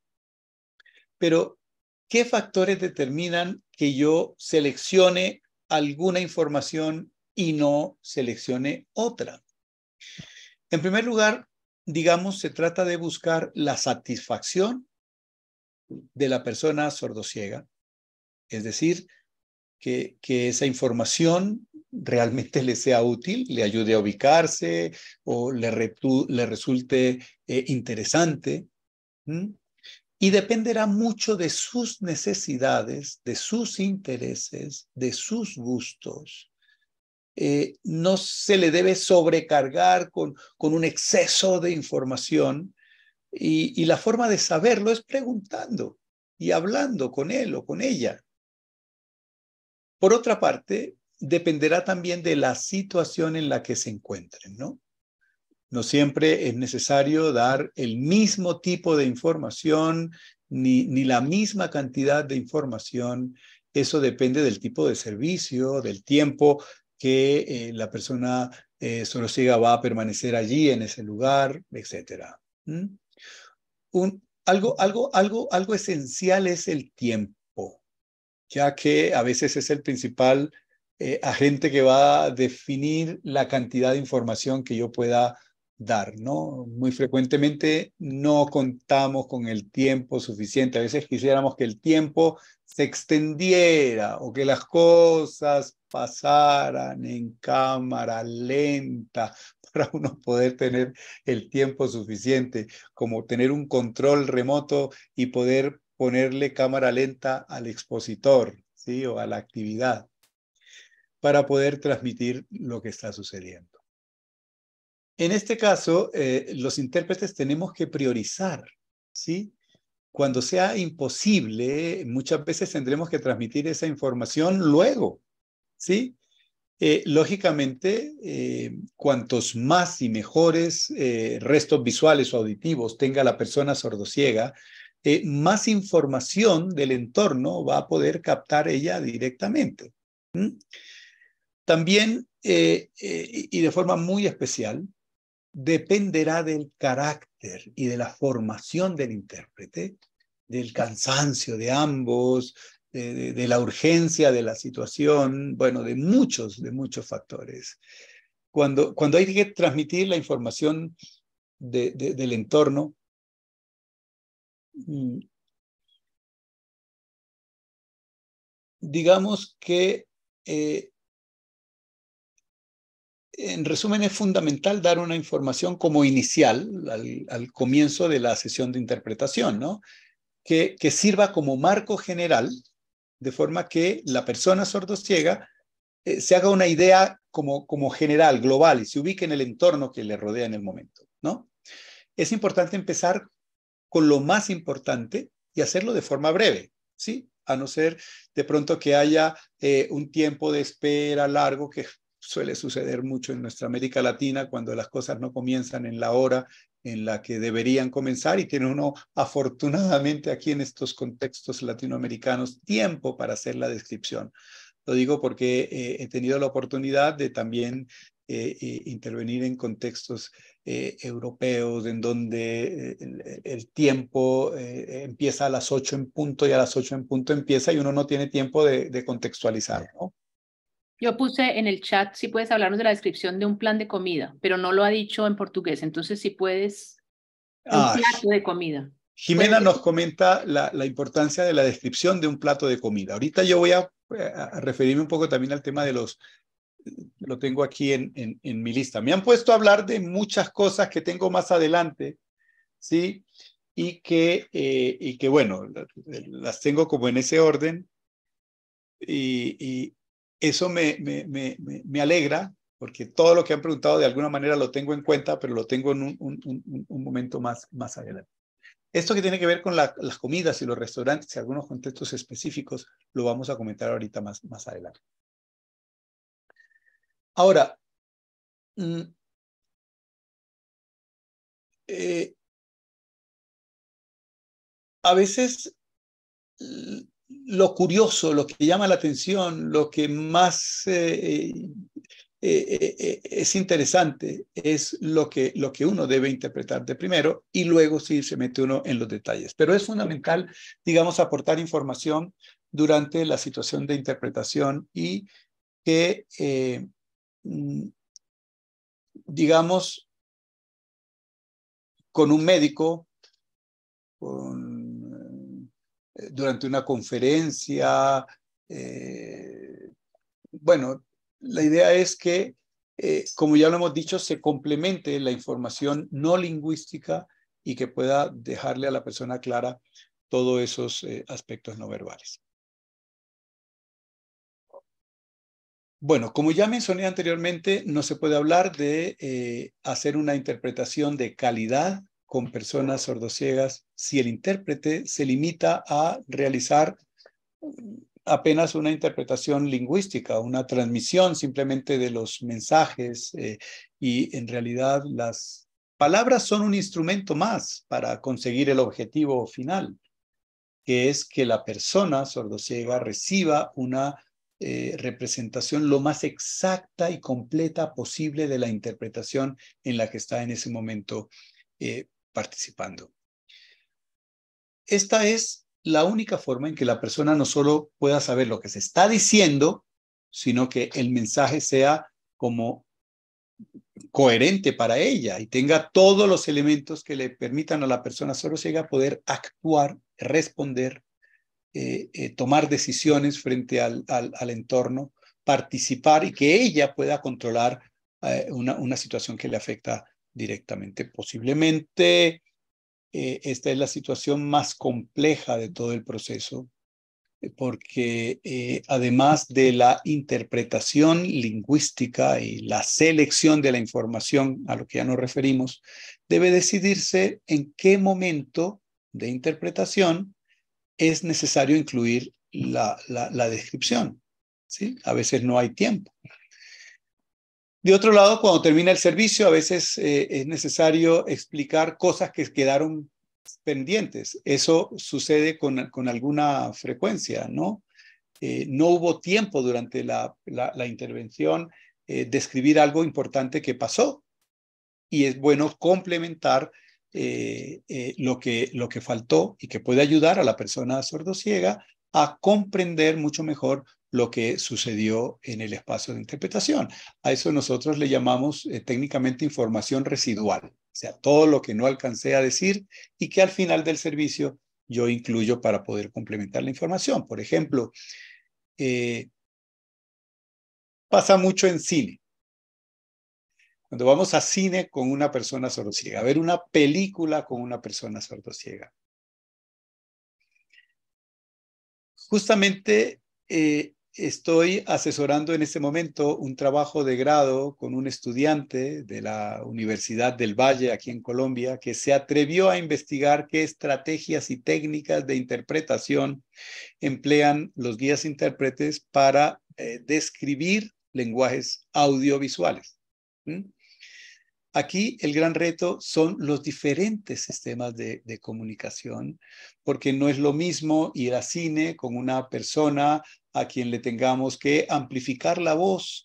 Pero, ¿qué factores determinan que yo seleccione alguna información y no seleccione otra? En primer lugar, digamos, se trata de buscar la satisfacción de la persona sordosiega es decir, que, esa información realmente le sea útil, le ayude a ubicarse o le, le resulte eh, interesante. Y dependerá mucho de sus necesidades, de sus intereses, de sus gustos. Eh, no se le debe sobrecargar con, con un exceso de información y la forma de saberlo es preguntando y hablando con él o con ella. Por otra parte, dependerá también de la situación en la que se encuentren, ¿no? No siempre es necesario dar el mismo tipo de información ni, ni la misma cantidad de información. Eso depende del tipo de servicio, del tiempo que eh, la persona eh, solo siga va a permanecer allí, en ese lugar, etc. Un, algo, algo, algo, algo esencial es el tiempo ya que a veces es el principal eh, agente que va a definir la cantidad de información que yo pueda dar, ¿no? Muy frecuentemente no contamos con el tiempo suficiente. A veces quisiéramos que el tiempo se extendiera o que las cosas pasaran en cámara lenta para uno poder tener el tiempo suficiente, como tener un control remoto y poder ponerle cámara lenta al expositor o a la actividad para poder transmitir lo que está sucediendo. En este caso, eh, los intérpretes tenemos que priorizar, ¿sí? Cuando sea imposible, muchas veces tendremos que transmitir esa información luego, ¿sí? Eh, lógicamente, eh, cuantos más y mejores restos visuales o auditivos tenga la persona sordociega, eh, más información del entorno va a poder captar ella directamente. También, eh, eh, y de forma muy especial, dependerá del carácter y de la formación del intérprete, del cansancio de ambos, de, la urgencia de la situación, bueno, de muchos, de muchos factores. Cuando, cuando hay que transmitir la información del entorno, Mm. digamos que eh, en resumen es fundamental dar una información como inicial al, comienzo de la sesión de interpretación, Que, sirva como marco general, de forma que la persona sordociega eh, se haga una idea como, como general, global, y se ubique en el entorno que le rodea en el momento, ¿no? Es importante empezar con lo más importante y hacerlo de forma breve, ¿sí? A no ser de pronto que haya eh, un tiempo de espera largo que suele suceder mucho en nuestra América Latina cuando las cosas no comienzan en la hora en la que deberían comenzar y tiene uno afortunadamente aquí en estos contextos latinoamericanos tiempo para hacer la descripción. Lo digo porque eh, he tenido la oportunidad de también eh, intervenir en contextos eh, europeos, en donde eh, el, tiempo eh, empieza a las 8 en punto y a las 8 en punto empieza y uno no tiene tiempo de, de contextualizar. Yo puse en el chat si puedes hablarnos de la descripción de un plan de comida, pero no lo ha dicho en portugués, entonces si puedes... Un ah, plato de comida. Jimena nos comenta la, importancia de la descripción de un plato de comida. Ahorita yo voy a referirme un poco también al tema de los lo tengo aquí en, mi lista. Me han puesto a hablar de muchas cosas que tengo más adelante, ¿sí? Y que, eh, y que bueno, las tengo como en ese orden. Y, eso me, alegra, porque todo lo que han preguntado de alguna manera lo tengo en cuenta, pero lo tengo en un, momento más, más adelante. Esto que tiene que ver con las comidas y los restaurantes y algunos contextos específicos, lo vamos a comentar ahorita más, más adelante. Ahora, mm, eh, a veces lo curioso, lo que llama la atención, lo que más eh, eh, es interesante es lo que, lo que uno debe interpretar de primero y luego si se mete uno en los detalles. Pero es fundamental, digamos, aportar información durante la situación de interpretación y que Mm, digamos, con un médico, eh, durante una conferencia. Eh, bueno, la idea es que, eh, como ya lo hemos dicho, se complemente la información no lingüística y que pueda dejarle a la persona clara todos esos aspectos no verbales. Bueno, como ya mencioné anteriormente, no se puede hablar de eh, hacer una interpretación de calidad con personas sordociegas si el intérprete se limita a realizar apenas una interpretación lingüística, una transmisión simplemente de los mensajes eh, y en realidad las palabras son un instrumento más para conseguir el objetivo final, que es que la persona sordociega reciba una eh, representación lo más exacta y completa posible de la interpretación en la que está en ese momento eh, participando. Esta es la única forma en que la persona no solo pueda saber lo que se está diciendo, sino que el mensaje sea como coherente para ella y tenga todos los elementos que le permitan a la persona solo a poder actuar, responder eh, eh, tomar decisiones frente al, entorno, participar y que ella pueda controlar eh, una, situación que le afecta directamente. Posiblemente esta es la situación más compleja de todo el proceso, porque además de la interpretación lingüística y la selección de la información a lo que ya nos referimos, debe decidirse en qué momento de interpretación es necesario incluir la, descripción. ¿sí? A veces no hay tiempo. De otro lado, cuando termina el servicio, a veces eh, es necesario explicar cosas que quedaron pendientes. Eso sucede con, alguna frecuencia, ¿no? Eh, no hubo tiempo durante la, intervención eh, algo importante que pasó. Y es bueno complementar eh, eh, lo, que, lo que faltó y que puede ayudar a la persona sordociega a comprender mucho mejor lo que sucedió en el espacio de interpretación. A eso nosotros le llamamos eh, técnicamente información residual, o sea, todo lo que no alcancé a decir y que al final del servicio yo incluyo para poder complementar la información. Por ejemplo, pasa mucho en cine. Cuando vamos a cine con una persona sordociega, a ver una película con una persona sordociega. Justamente eh, estoy asesorando en este momento un trabajo de grado con un estudiante de la Universidad del Valle aquí en Colombia que se atrevió a investigar qué estrategias y técnicas de interpretación emplean los guías intérpretes para eh, describir lenguajes audiovisuales. Aquí el gran reto son los diferentes sistemas de, comunicación, porque no es lo mismo ir a cine con una persona a quien le tengamos que amplificar la voz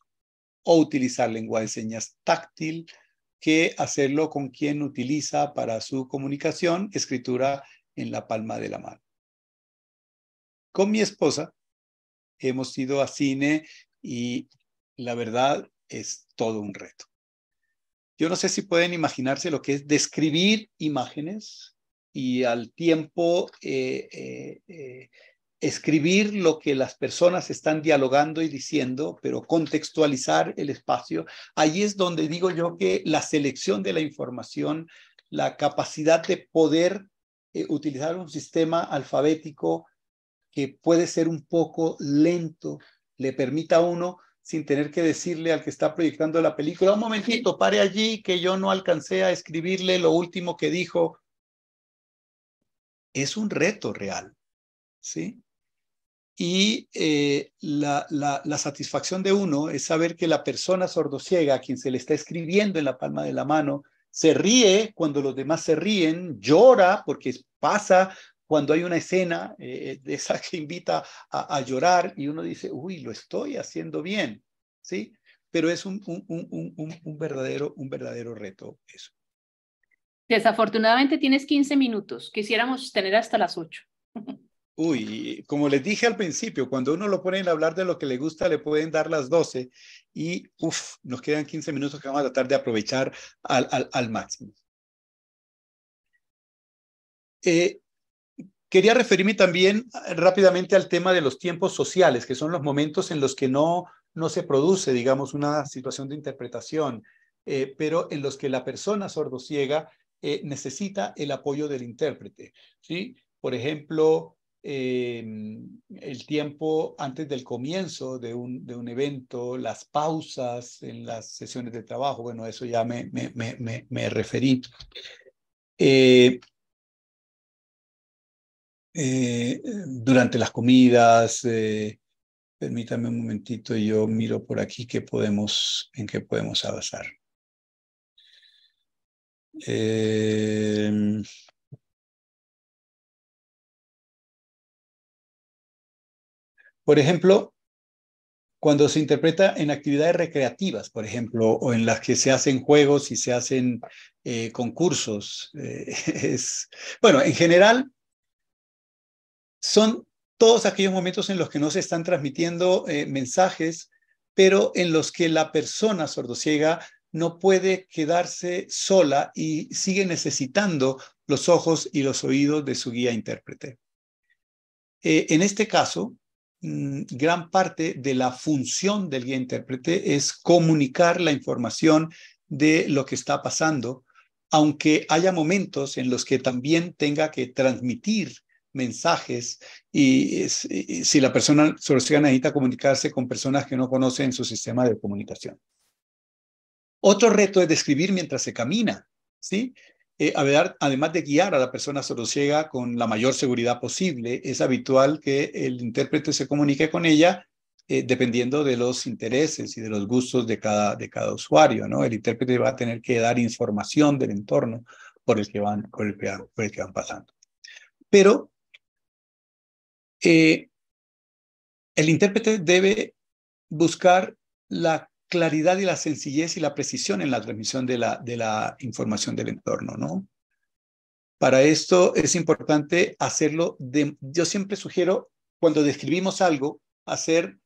o utilizar lengua de señas táctil que hacerlo con quien utiliza para su comunicación escritura en la palma de la mano. Con mi esposa hemos ido a cine y la verdad es todo un reto yo no sé si pueden imaginarse lo que es describir imágenes y al tiempo eh, eh, eh, escribir lo que las personas están dialogando y diciendo, pero contextualizar el espacio. Ahí es donde digo yo que la selección de la información, la capacidad de poder utilizar un sistema alfabético que puede ser un poco lento, le permita a uno sin tener que decirle al que está proyectando la película, un momentito, pare allí que yo no alcancé a escribirle lo último que dijo. Es un reto real, ¿sí? Y eh, la, satisfacción de uno es saber que la persona sordociega a quien se le está escribiendo en la palma de la mano se ríe cuando los demás se ríen, llora porque pasa cuando hay una escena eh, de esa que invita a, llorar y uno dice, uy, lo estoy haciendo bien, ¿sí? Pero es un, un, un, un verdadero, un verdadero reto eso. Desafortunadamente tienes 15 minutos, quisiéramos tener hasta las 8. Uy, como les dije al principio, cuando uno lo ponen a hablar de lo que le gusta, le pueden dar las 12 y uff, nos quedan 15 minutos que vamos a tratar de aprovechar al, al, al máximo. Eh, Quería referirme también eh, rápidamente al tema de los tiempos sociales, que son los momentos en los que no, no se produce, digamos, una situación de interpretación, eh, pero en los que la persona sordociega eh, necesita el apoyo del intérprete. ¿sí? Por ejemplo, em, el tiempo antes del comienzo de un, de un, evento, las pausas en las sesiones de trabajo, bueno, eso ya me, me, me, me referí. Eh, eh, durante las comidas. Eh, permítame un momentito, y yo miro por aquí qué podemos, en qué podemos avanzar. Em, por ejemplo, cuando se interpreta en actividades recreativas, por ejemplo, o en las que se hacen juegos y se hacen eh, concursos. bueno, en general, son todos aquellos momentos en los que no se están transmitiendo eh, mensajes, pero en los que la persona sordociega no puede quedarse sola y sigue necesitando los ojos y los oídos de su guía intérprete. Eh, en este caso, mm, gran parte de la función del guía intérprete es comunicar la información de lo que está pasando, aunque haya momentos en los que también tenga que transmitir mensajes y, si la persona sorcega necesita comunicarse con personas que no conocen su sistema de comunicación. Otro reto es describir mientras se camina, ¿sí? Eh, además de guiar a la persona sorosiega con la mayor seguridad posible, es habitual que el intérprete se comunique con ella eh, dependiendo de los intereses y de los gustos de cada, de cada usuario, ¿no? El intérprete va a tener que dar información del entorno por el que van, por por el que van pasando. Pero eh, el intérprete debe buscar la claridad y la sencillez y la precisión en la transmisión de la, de la información del entorno, ¿no? Para esto es importante hacerlo, de, yo siempre sugiero, cuando describimos algo, hacer,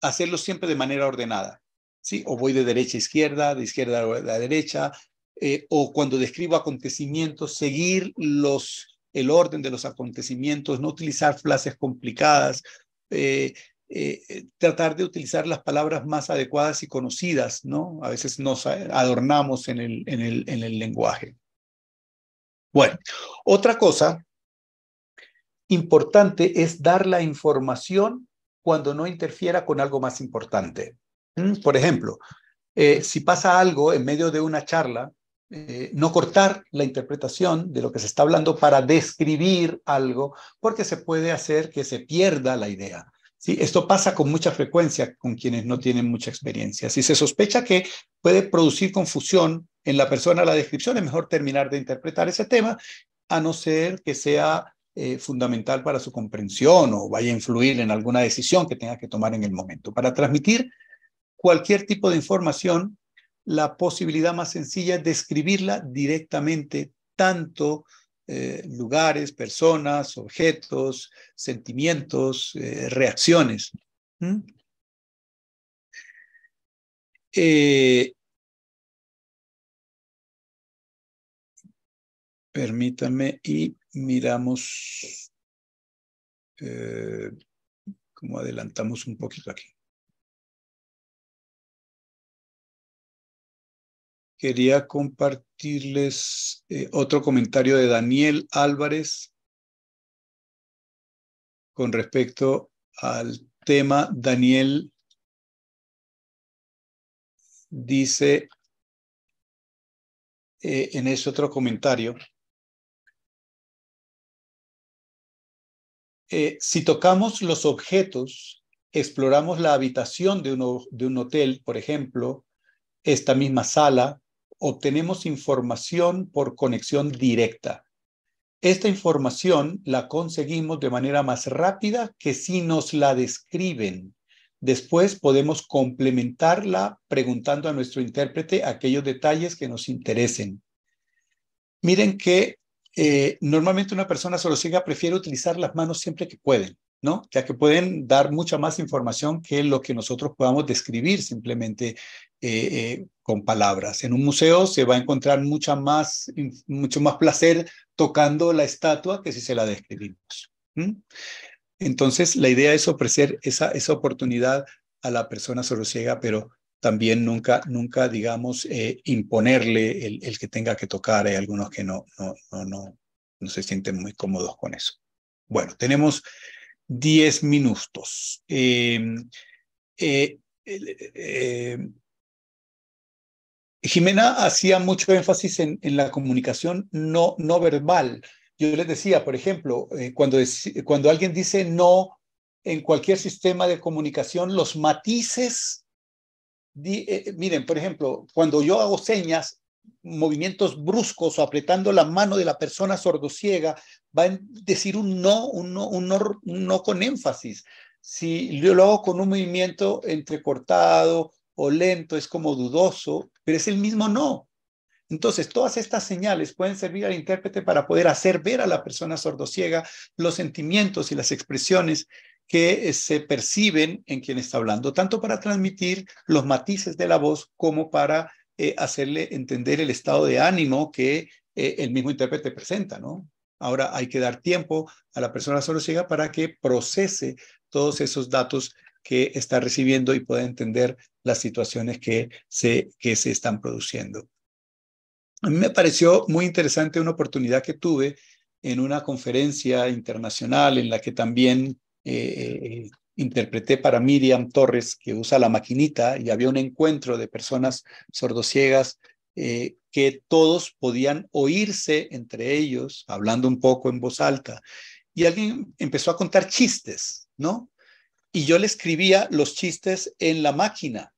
hacerlo siempre de manera ordenada, ¿sí? O voy de derecha a izquierda, de izquierda a derecha, eh, o cuando describo acontecimientos, seguir los, el orden de los acontecimientos, no utilizar frases complicadas, eh, eh, eh, tratar de utilizar las palabras más adecuadas y conocidas, ¿no? A veces nos adornamos en el, en el, en el lenguaje. Bueno, otra cosa importante es dar la información cuando no interfiera con algo más importante. ¿Mm? Por ejemplo, si pasa algo en medio de una charla, eh, no cortar la interpretación de lo que se está hablando para describir algo, porque se puede hacer que se pierda la idea. ¿sí? Esto pasa con mucha frecuencia con quienes no tienen mucha experiencia. Si se sospecha que puede producir confusión en la persona la descripción, es mejor terminar de interpretar ese tema, a no ser que sea eh, fundamental para su comprensión o vaya a influir en alguna decisión que tenga que tomar en el momento. Para transmitir cualquier tipo de información, la posibilidad más sencilla de escribirla directamente, tanto eh, lugares, personas, objetos, sentimientos, eh, reacciones. ¿Mm? Eh, Permítanme y miramos cómo adelantamos un poquito aquí. quería compartirles eh, otro comentario de Daniel Álvarez con respecto al tema. Daniel dice eh, en ese otro comentario. Eh, si tocamos los objetos, exploramos la habitación de un hotel, por ejemplo, esta misma sala, obtenemos información por conexión directa. Esta información la conseguimos de manera más rápida que si nos la describen. Después podemos complementarla preguntando a nuestro intérprete aquellos detalles que nos interesen. Miren que eh, normalmente una persona solo prefiere utilizar las manos siempre que pueden. ¿no? Ya que pueden dar mucha más información que lo que nosotros podamos describir simplemente eh, eh, con palabras. En un museo se va a encontrar mucha más, mucho más placer tocando la estatua que si se la describimos. Entonces, la idea es ofrecer esa, esa oportunidad a la persona sorosiega pero también nunca, nunca digamos, eh, imponerle el, que tenga que tocar. Hay algunos que no, no, no, no, no se sienten muy cómodos con eso. Bueno, tenemos 10 minutos. Em, eh, eh, eh, Jimena hacía mucho énfasis en, la comunicación no, no verbal. Yo les decía, por ejemplo, cuando, cuando alguien dice no en cualquier sistema de comunicación, los matices, miren, por ejemplo, cuando yo hago señas, movimientos bruscos o apretando la mano de la persona sordociega, va a decir un no, un no, no, con énfasis. Si yo lo hago con un movimiento entrecortado o lento, es como dudoso, pero es el mismo no. Entonces, todas estas señales pueden servir al intérprete para poder hacer ver a la persona sordociega los sentimientos y las expresiones que eh, se perciben en quien está hablando, tanto para transmitir los matices de la voz como para eh, hacerle entender el estado de ánimo que eh, el mismo intérprete presenta, ¿no? Ahora hay que dar tiempo a la persona solo ciega para que procese todos esos datos que está recibiendo y pueda entender las situaciones que se, que se están produciendo. A mí me pareció muy interesante una oportunidad que tuve en una conferencia internacional en la que también eh, interpreté para Miriam Torres, que usa la maquinita, y había un encuentro de personas sordociegas eh, que todos podían oírse entre ellos, hablando un poco en voz alta. Y alguien empezó a contar chistes, ¿no? Y yo le escribía los chistes en la máquina,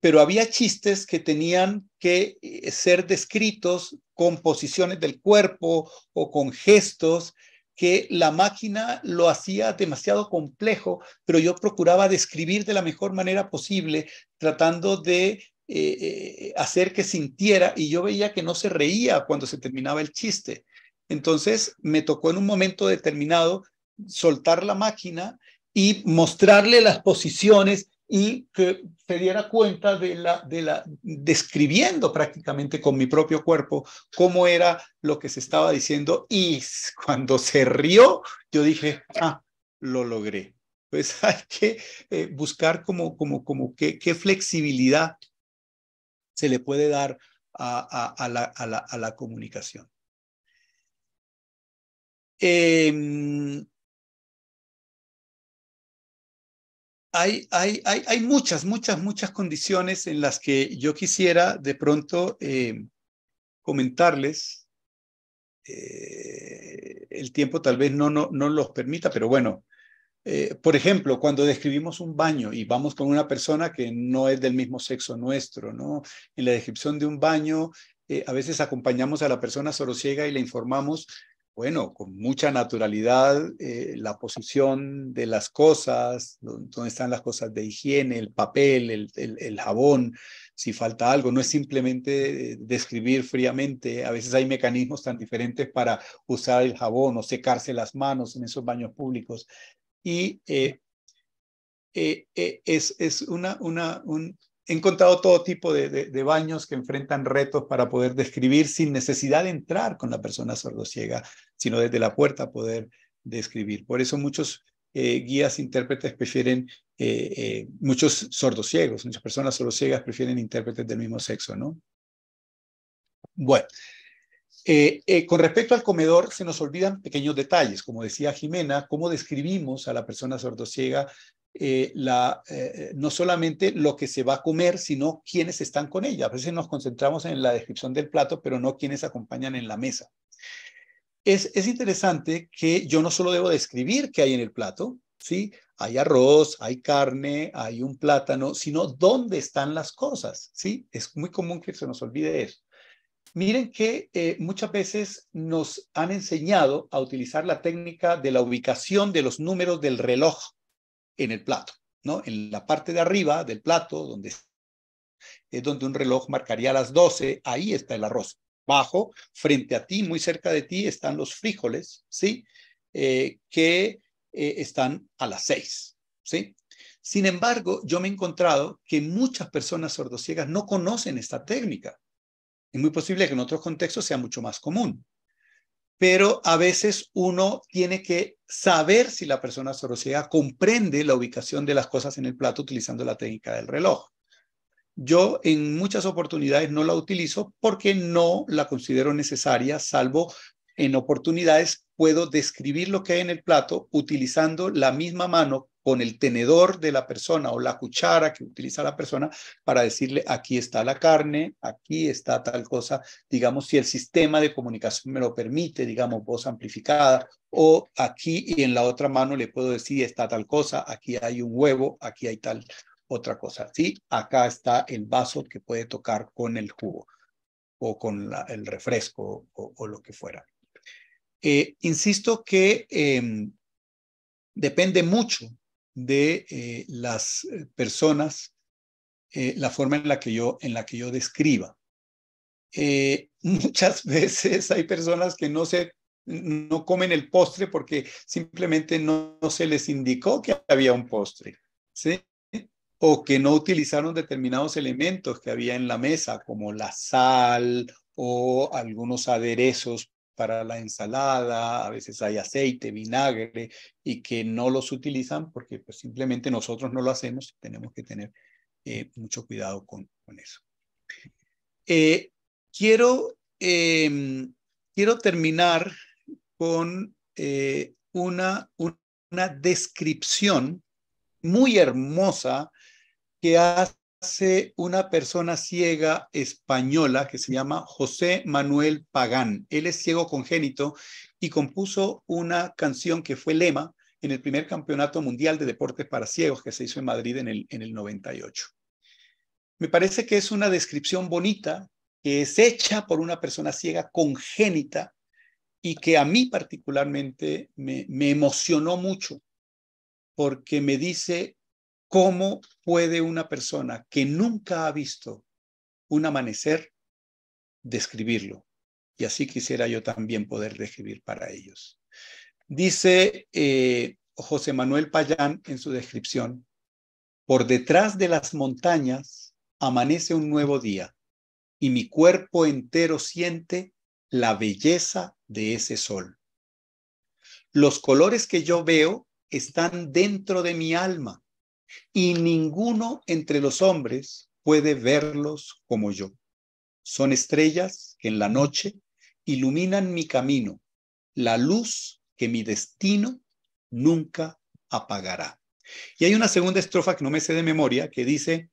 pero había chistes que tenían que eh, ser descritos con posiciones del cuerpo o con gestos que la máquina lo hacía demasiado complejo, pero yo procuraba describir de la mejor manera posible, tratando de eh, eh, hacer que sintiera, y yo veía que no se reía cuando se terminaba el chiste. Entonces me tocó en un momento determinado soltar la máquina y mostrarle las posiciones y que se diera cuenta de la, de la, describiendo prácticamente con mi propio cuerpo cómo era lo que se estaba diciendo y cuando se rió, yo dije, ah, lo logré. Pues hay que eh, buscar como, como, como qué, qué flexibilidad se le puede dar a, a, la, la, comunicación. Eh, hay, hay, muchas, muchas, muchas condiciones en las que yo quisiera de pronto eh, comentarles. Eh, el tiempo tal vez no, no, los permita, pero bueno, eh, por ejemplo, cuando describimos un baño y vamos con una persona que no es del mismo sexo nuestro, ¿no? En la descripción de un baño, a veces acompañamos a la persona sorosiega y le informamos bueno, con mucha naturalidad eh, la posición de las cosas, dónde están las cosas de higiene, el papel, el, jabón, si falta algo. No es simplemente eh, describir fríamente, a veces hay mecanismos tan diferentes para usar el jabón o secarse las manos en esos baños públicos. Y eh, es, es una, una, un, he encontrado todo tipo de, baños que enfrentan retos para poder describir sin necesidad de entrar con la persona sordociega, sino desde la puerta poder describir. Por eso muchos eh, guías, intérpretes prefieren, eh, eh, muchos sordociegos, muchas personas sordociegas prefieren intérpretes del mismo sexo, ¿no? Bueno. con respecto al comedor, se nos olvidan pequeños detalles. Como decía Jimena, cómo describimos a la persona sordociega eh, eh, no solamente lo que se va a comer, sino quiénes están con ella. A veces nos concentramos en la descripción del plato, pero no quienes acompañan en la mesa. Es, es interesante que yo no solo debo describir qué hay en el plato, ¿sí? Hay arroz, hay carne, hay un plátano, sino dónde están las cosas, ¿sí? Es muy común que se nos olvide eso. Miren que eh, muchas veces nos han enseñado a utilizar la técnica de la ubicación de los números del reloj en el plato, ¿no? En la parte de arriba del plato, donde es donde un reloj marcaría las 12, ahí está el arroz. Bajo, frente a ti, muy cerca de ti, están los frijoles, ¿sí? Eh, que eh, están a las 6, ¿sí? Sin embargo, yo me he encontrado que muchas personas sordociegas no conocen esta técnica. Es muy posible que en otros contextos sea mucho más común pero a veces uno tiene que saber si la persona sorocea comprende la ubicación de las cosas en el plato utilizando la técnica del reloj. Yo en muchas oportunidades no la utilizo porque no la considero necesaria, salvo en oportunidades puedo describir lo que hay en el plato utilizando la misma mano con el tenedor de la persona o la cuchara que utiliza la persona para decirle aquí está la carne, aquí está tal cosa, digamos, si el sistema de comunicación me lo permite, digamos, voz amplificada, o aquí y en la otra mano le puedo decir está tal cosa, aquí hay un huevo, aquí hay tal otra cosa, ¿sí? Acá está el vaso que puede tocar con el jugo o con la, el refresco o, lo que fuera. Eh, insisto que em, depende mucho de eh, las eh, personas eh, la forma en la que yo, en la que yo describa. muchas veces hay personas que no se no comen el postre porque simplemente no, no se les indicó que había un postre, O que no utilizaron determinados elementos que había en la mesa, como la sal o algunos aderezos para la ensalada, a veces hay aceite, vinagre, y que no los utilizan porque pues, simplemente nosotros no lo hacemos, tenemos que tener eh, mucho cuidado con, eso. Eh, quiero, em, quiero terminar con eh, una, una descripción muy hermosa que hace hace una persona ciega española que se llama José Manuel Pagán. Él es ciego congénito y compuso una canción que fue lema en el primer campeonato mundial de deportes para ciegos que se hizo en Madrid en el, en el 98. Me parece que es una descripción bonita que es hecha por una persona ciega congénita y que a mí particularmente me emocionó mucho porque me dice ¿Cómo puede una persona que nunca ha visto un amanecer describirlo? Y así quisiera yo también poder describir para ellos. Dice eh, José Manuel Payán en su descripción, por detrás de las montañas amanece un nuevo día y mi cuerpo entero siente la belleza de ese sol. Los colores que yo veo están dentro de mi alma y ninguno entre los hombres puede verlos como yo. Son estrellas que en la noche iluminan mi camino, la luz que mi destino nunca apagará. Y hay una segunda estrofa que no me sé de memoria que dice,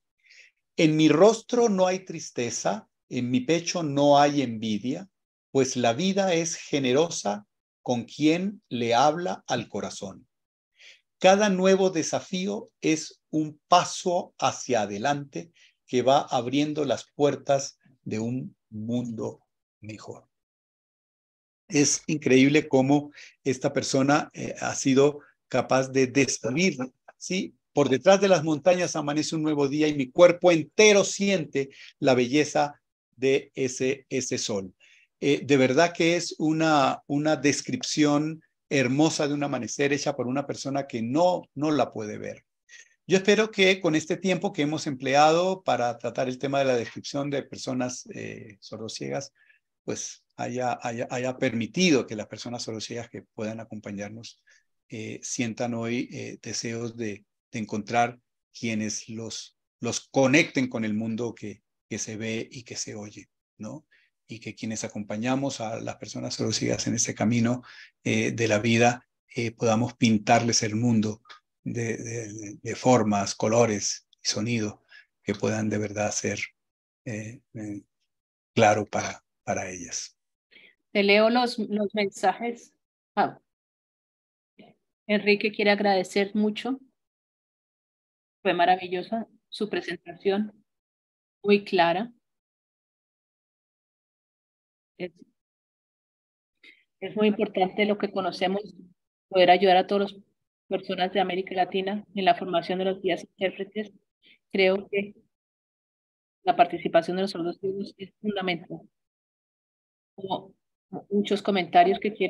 en mi rostro no hay tristeza, en mi pecho no hay envidia, pues la vida es generosa con quien le habla al corazón. Cada nuevo desafío es un paso hacia adelante que va abriendo las puertas de un mundo mejor. Es increíble cómo esta persona eh, ha sido capaz de descubrir, ¿sí? Por detrás de las montañas amanece un nuevo día y mi cuerpo entero siente la belleza de ese, ese sol. Eh, de verdad que es una descripción hermosa de un amanecer hecha por una persona que no, no la puede ver. Yo espero que con este tiempo que hemos empleado para tratar el tema de la descripción de personas eh, sordociegas, pues haya, haya, permitido que las personas sordociegas que puedan acompañarnos eh, sientan hoy eh, deseos de, encontrar quienes los, los conecten con el mundo que, que se ve y que se oye, ¿no? y que quienes acompañamos a las personas solucidas en este camino eh, de la vida eh, podamos pintarles el mundo de, formas, colores y sonido que puedan de verdad ser eh, claro para, para ellas. Te leo los, los mensajes. Ah. Enrique quiere agradecer mucho. Fue maravillosa su presentación, muy clara. Es, muy importante lo que conocemos, poder ayudar a todas las personas de América Latina en la formación de los guías intérpretes. Creo que la participación de los sordos es fundamental. Como muchos comentarios que quiero.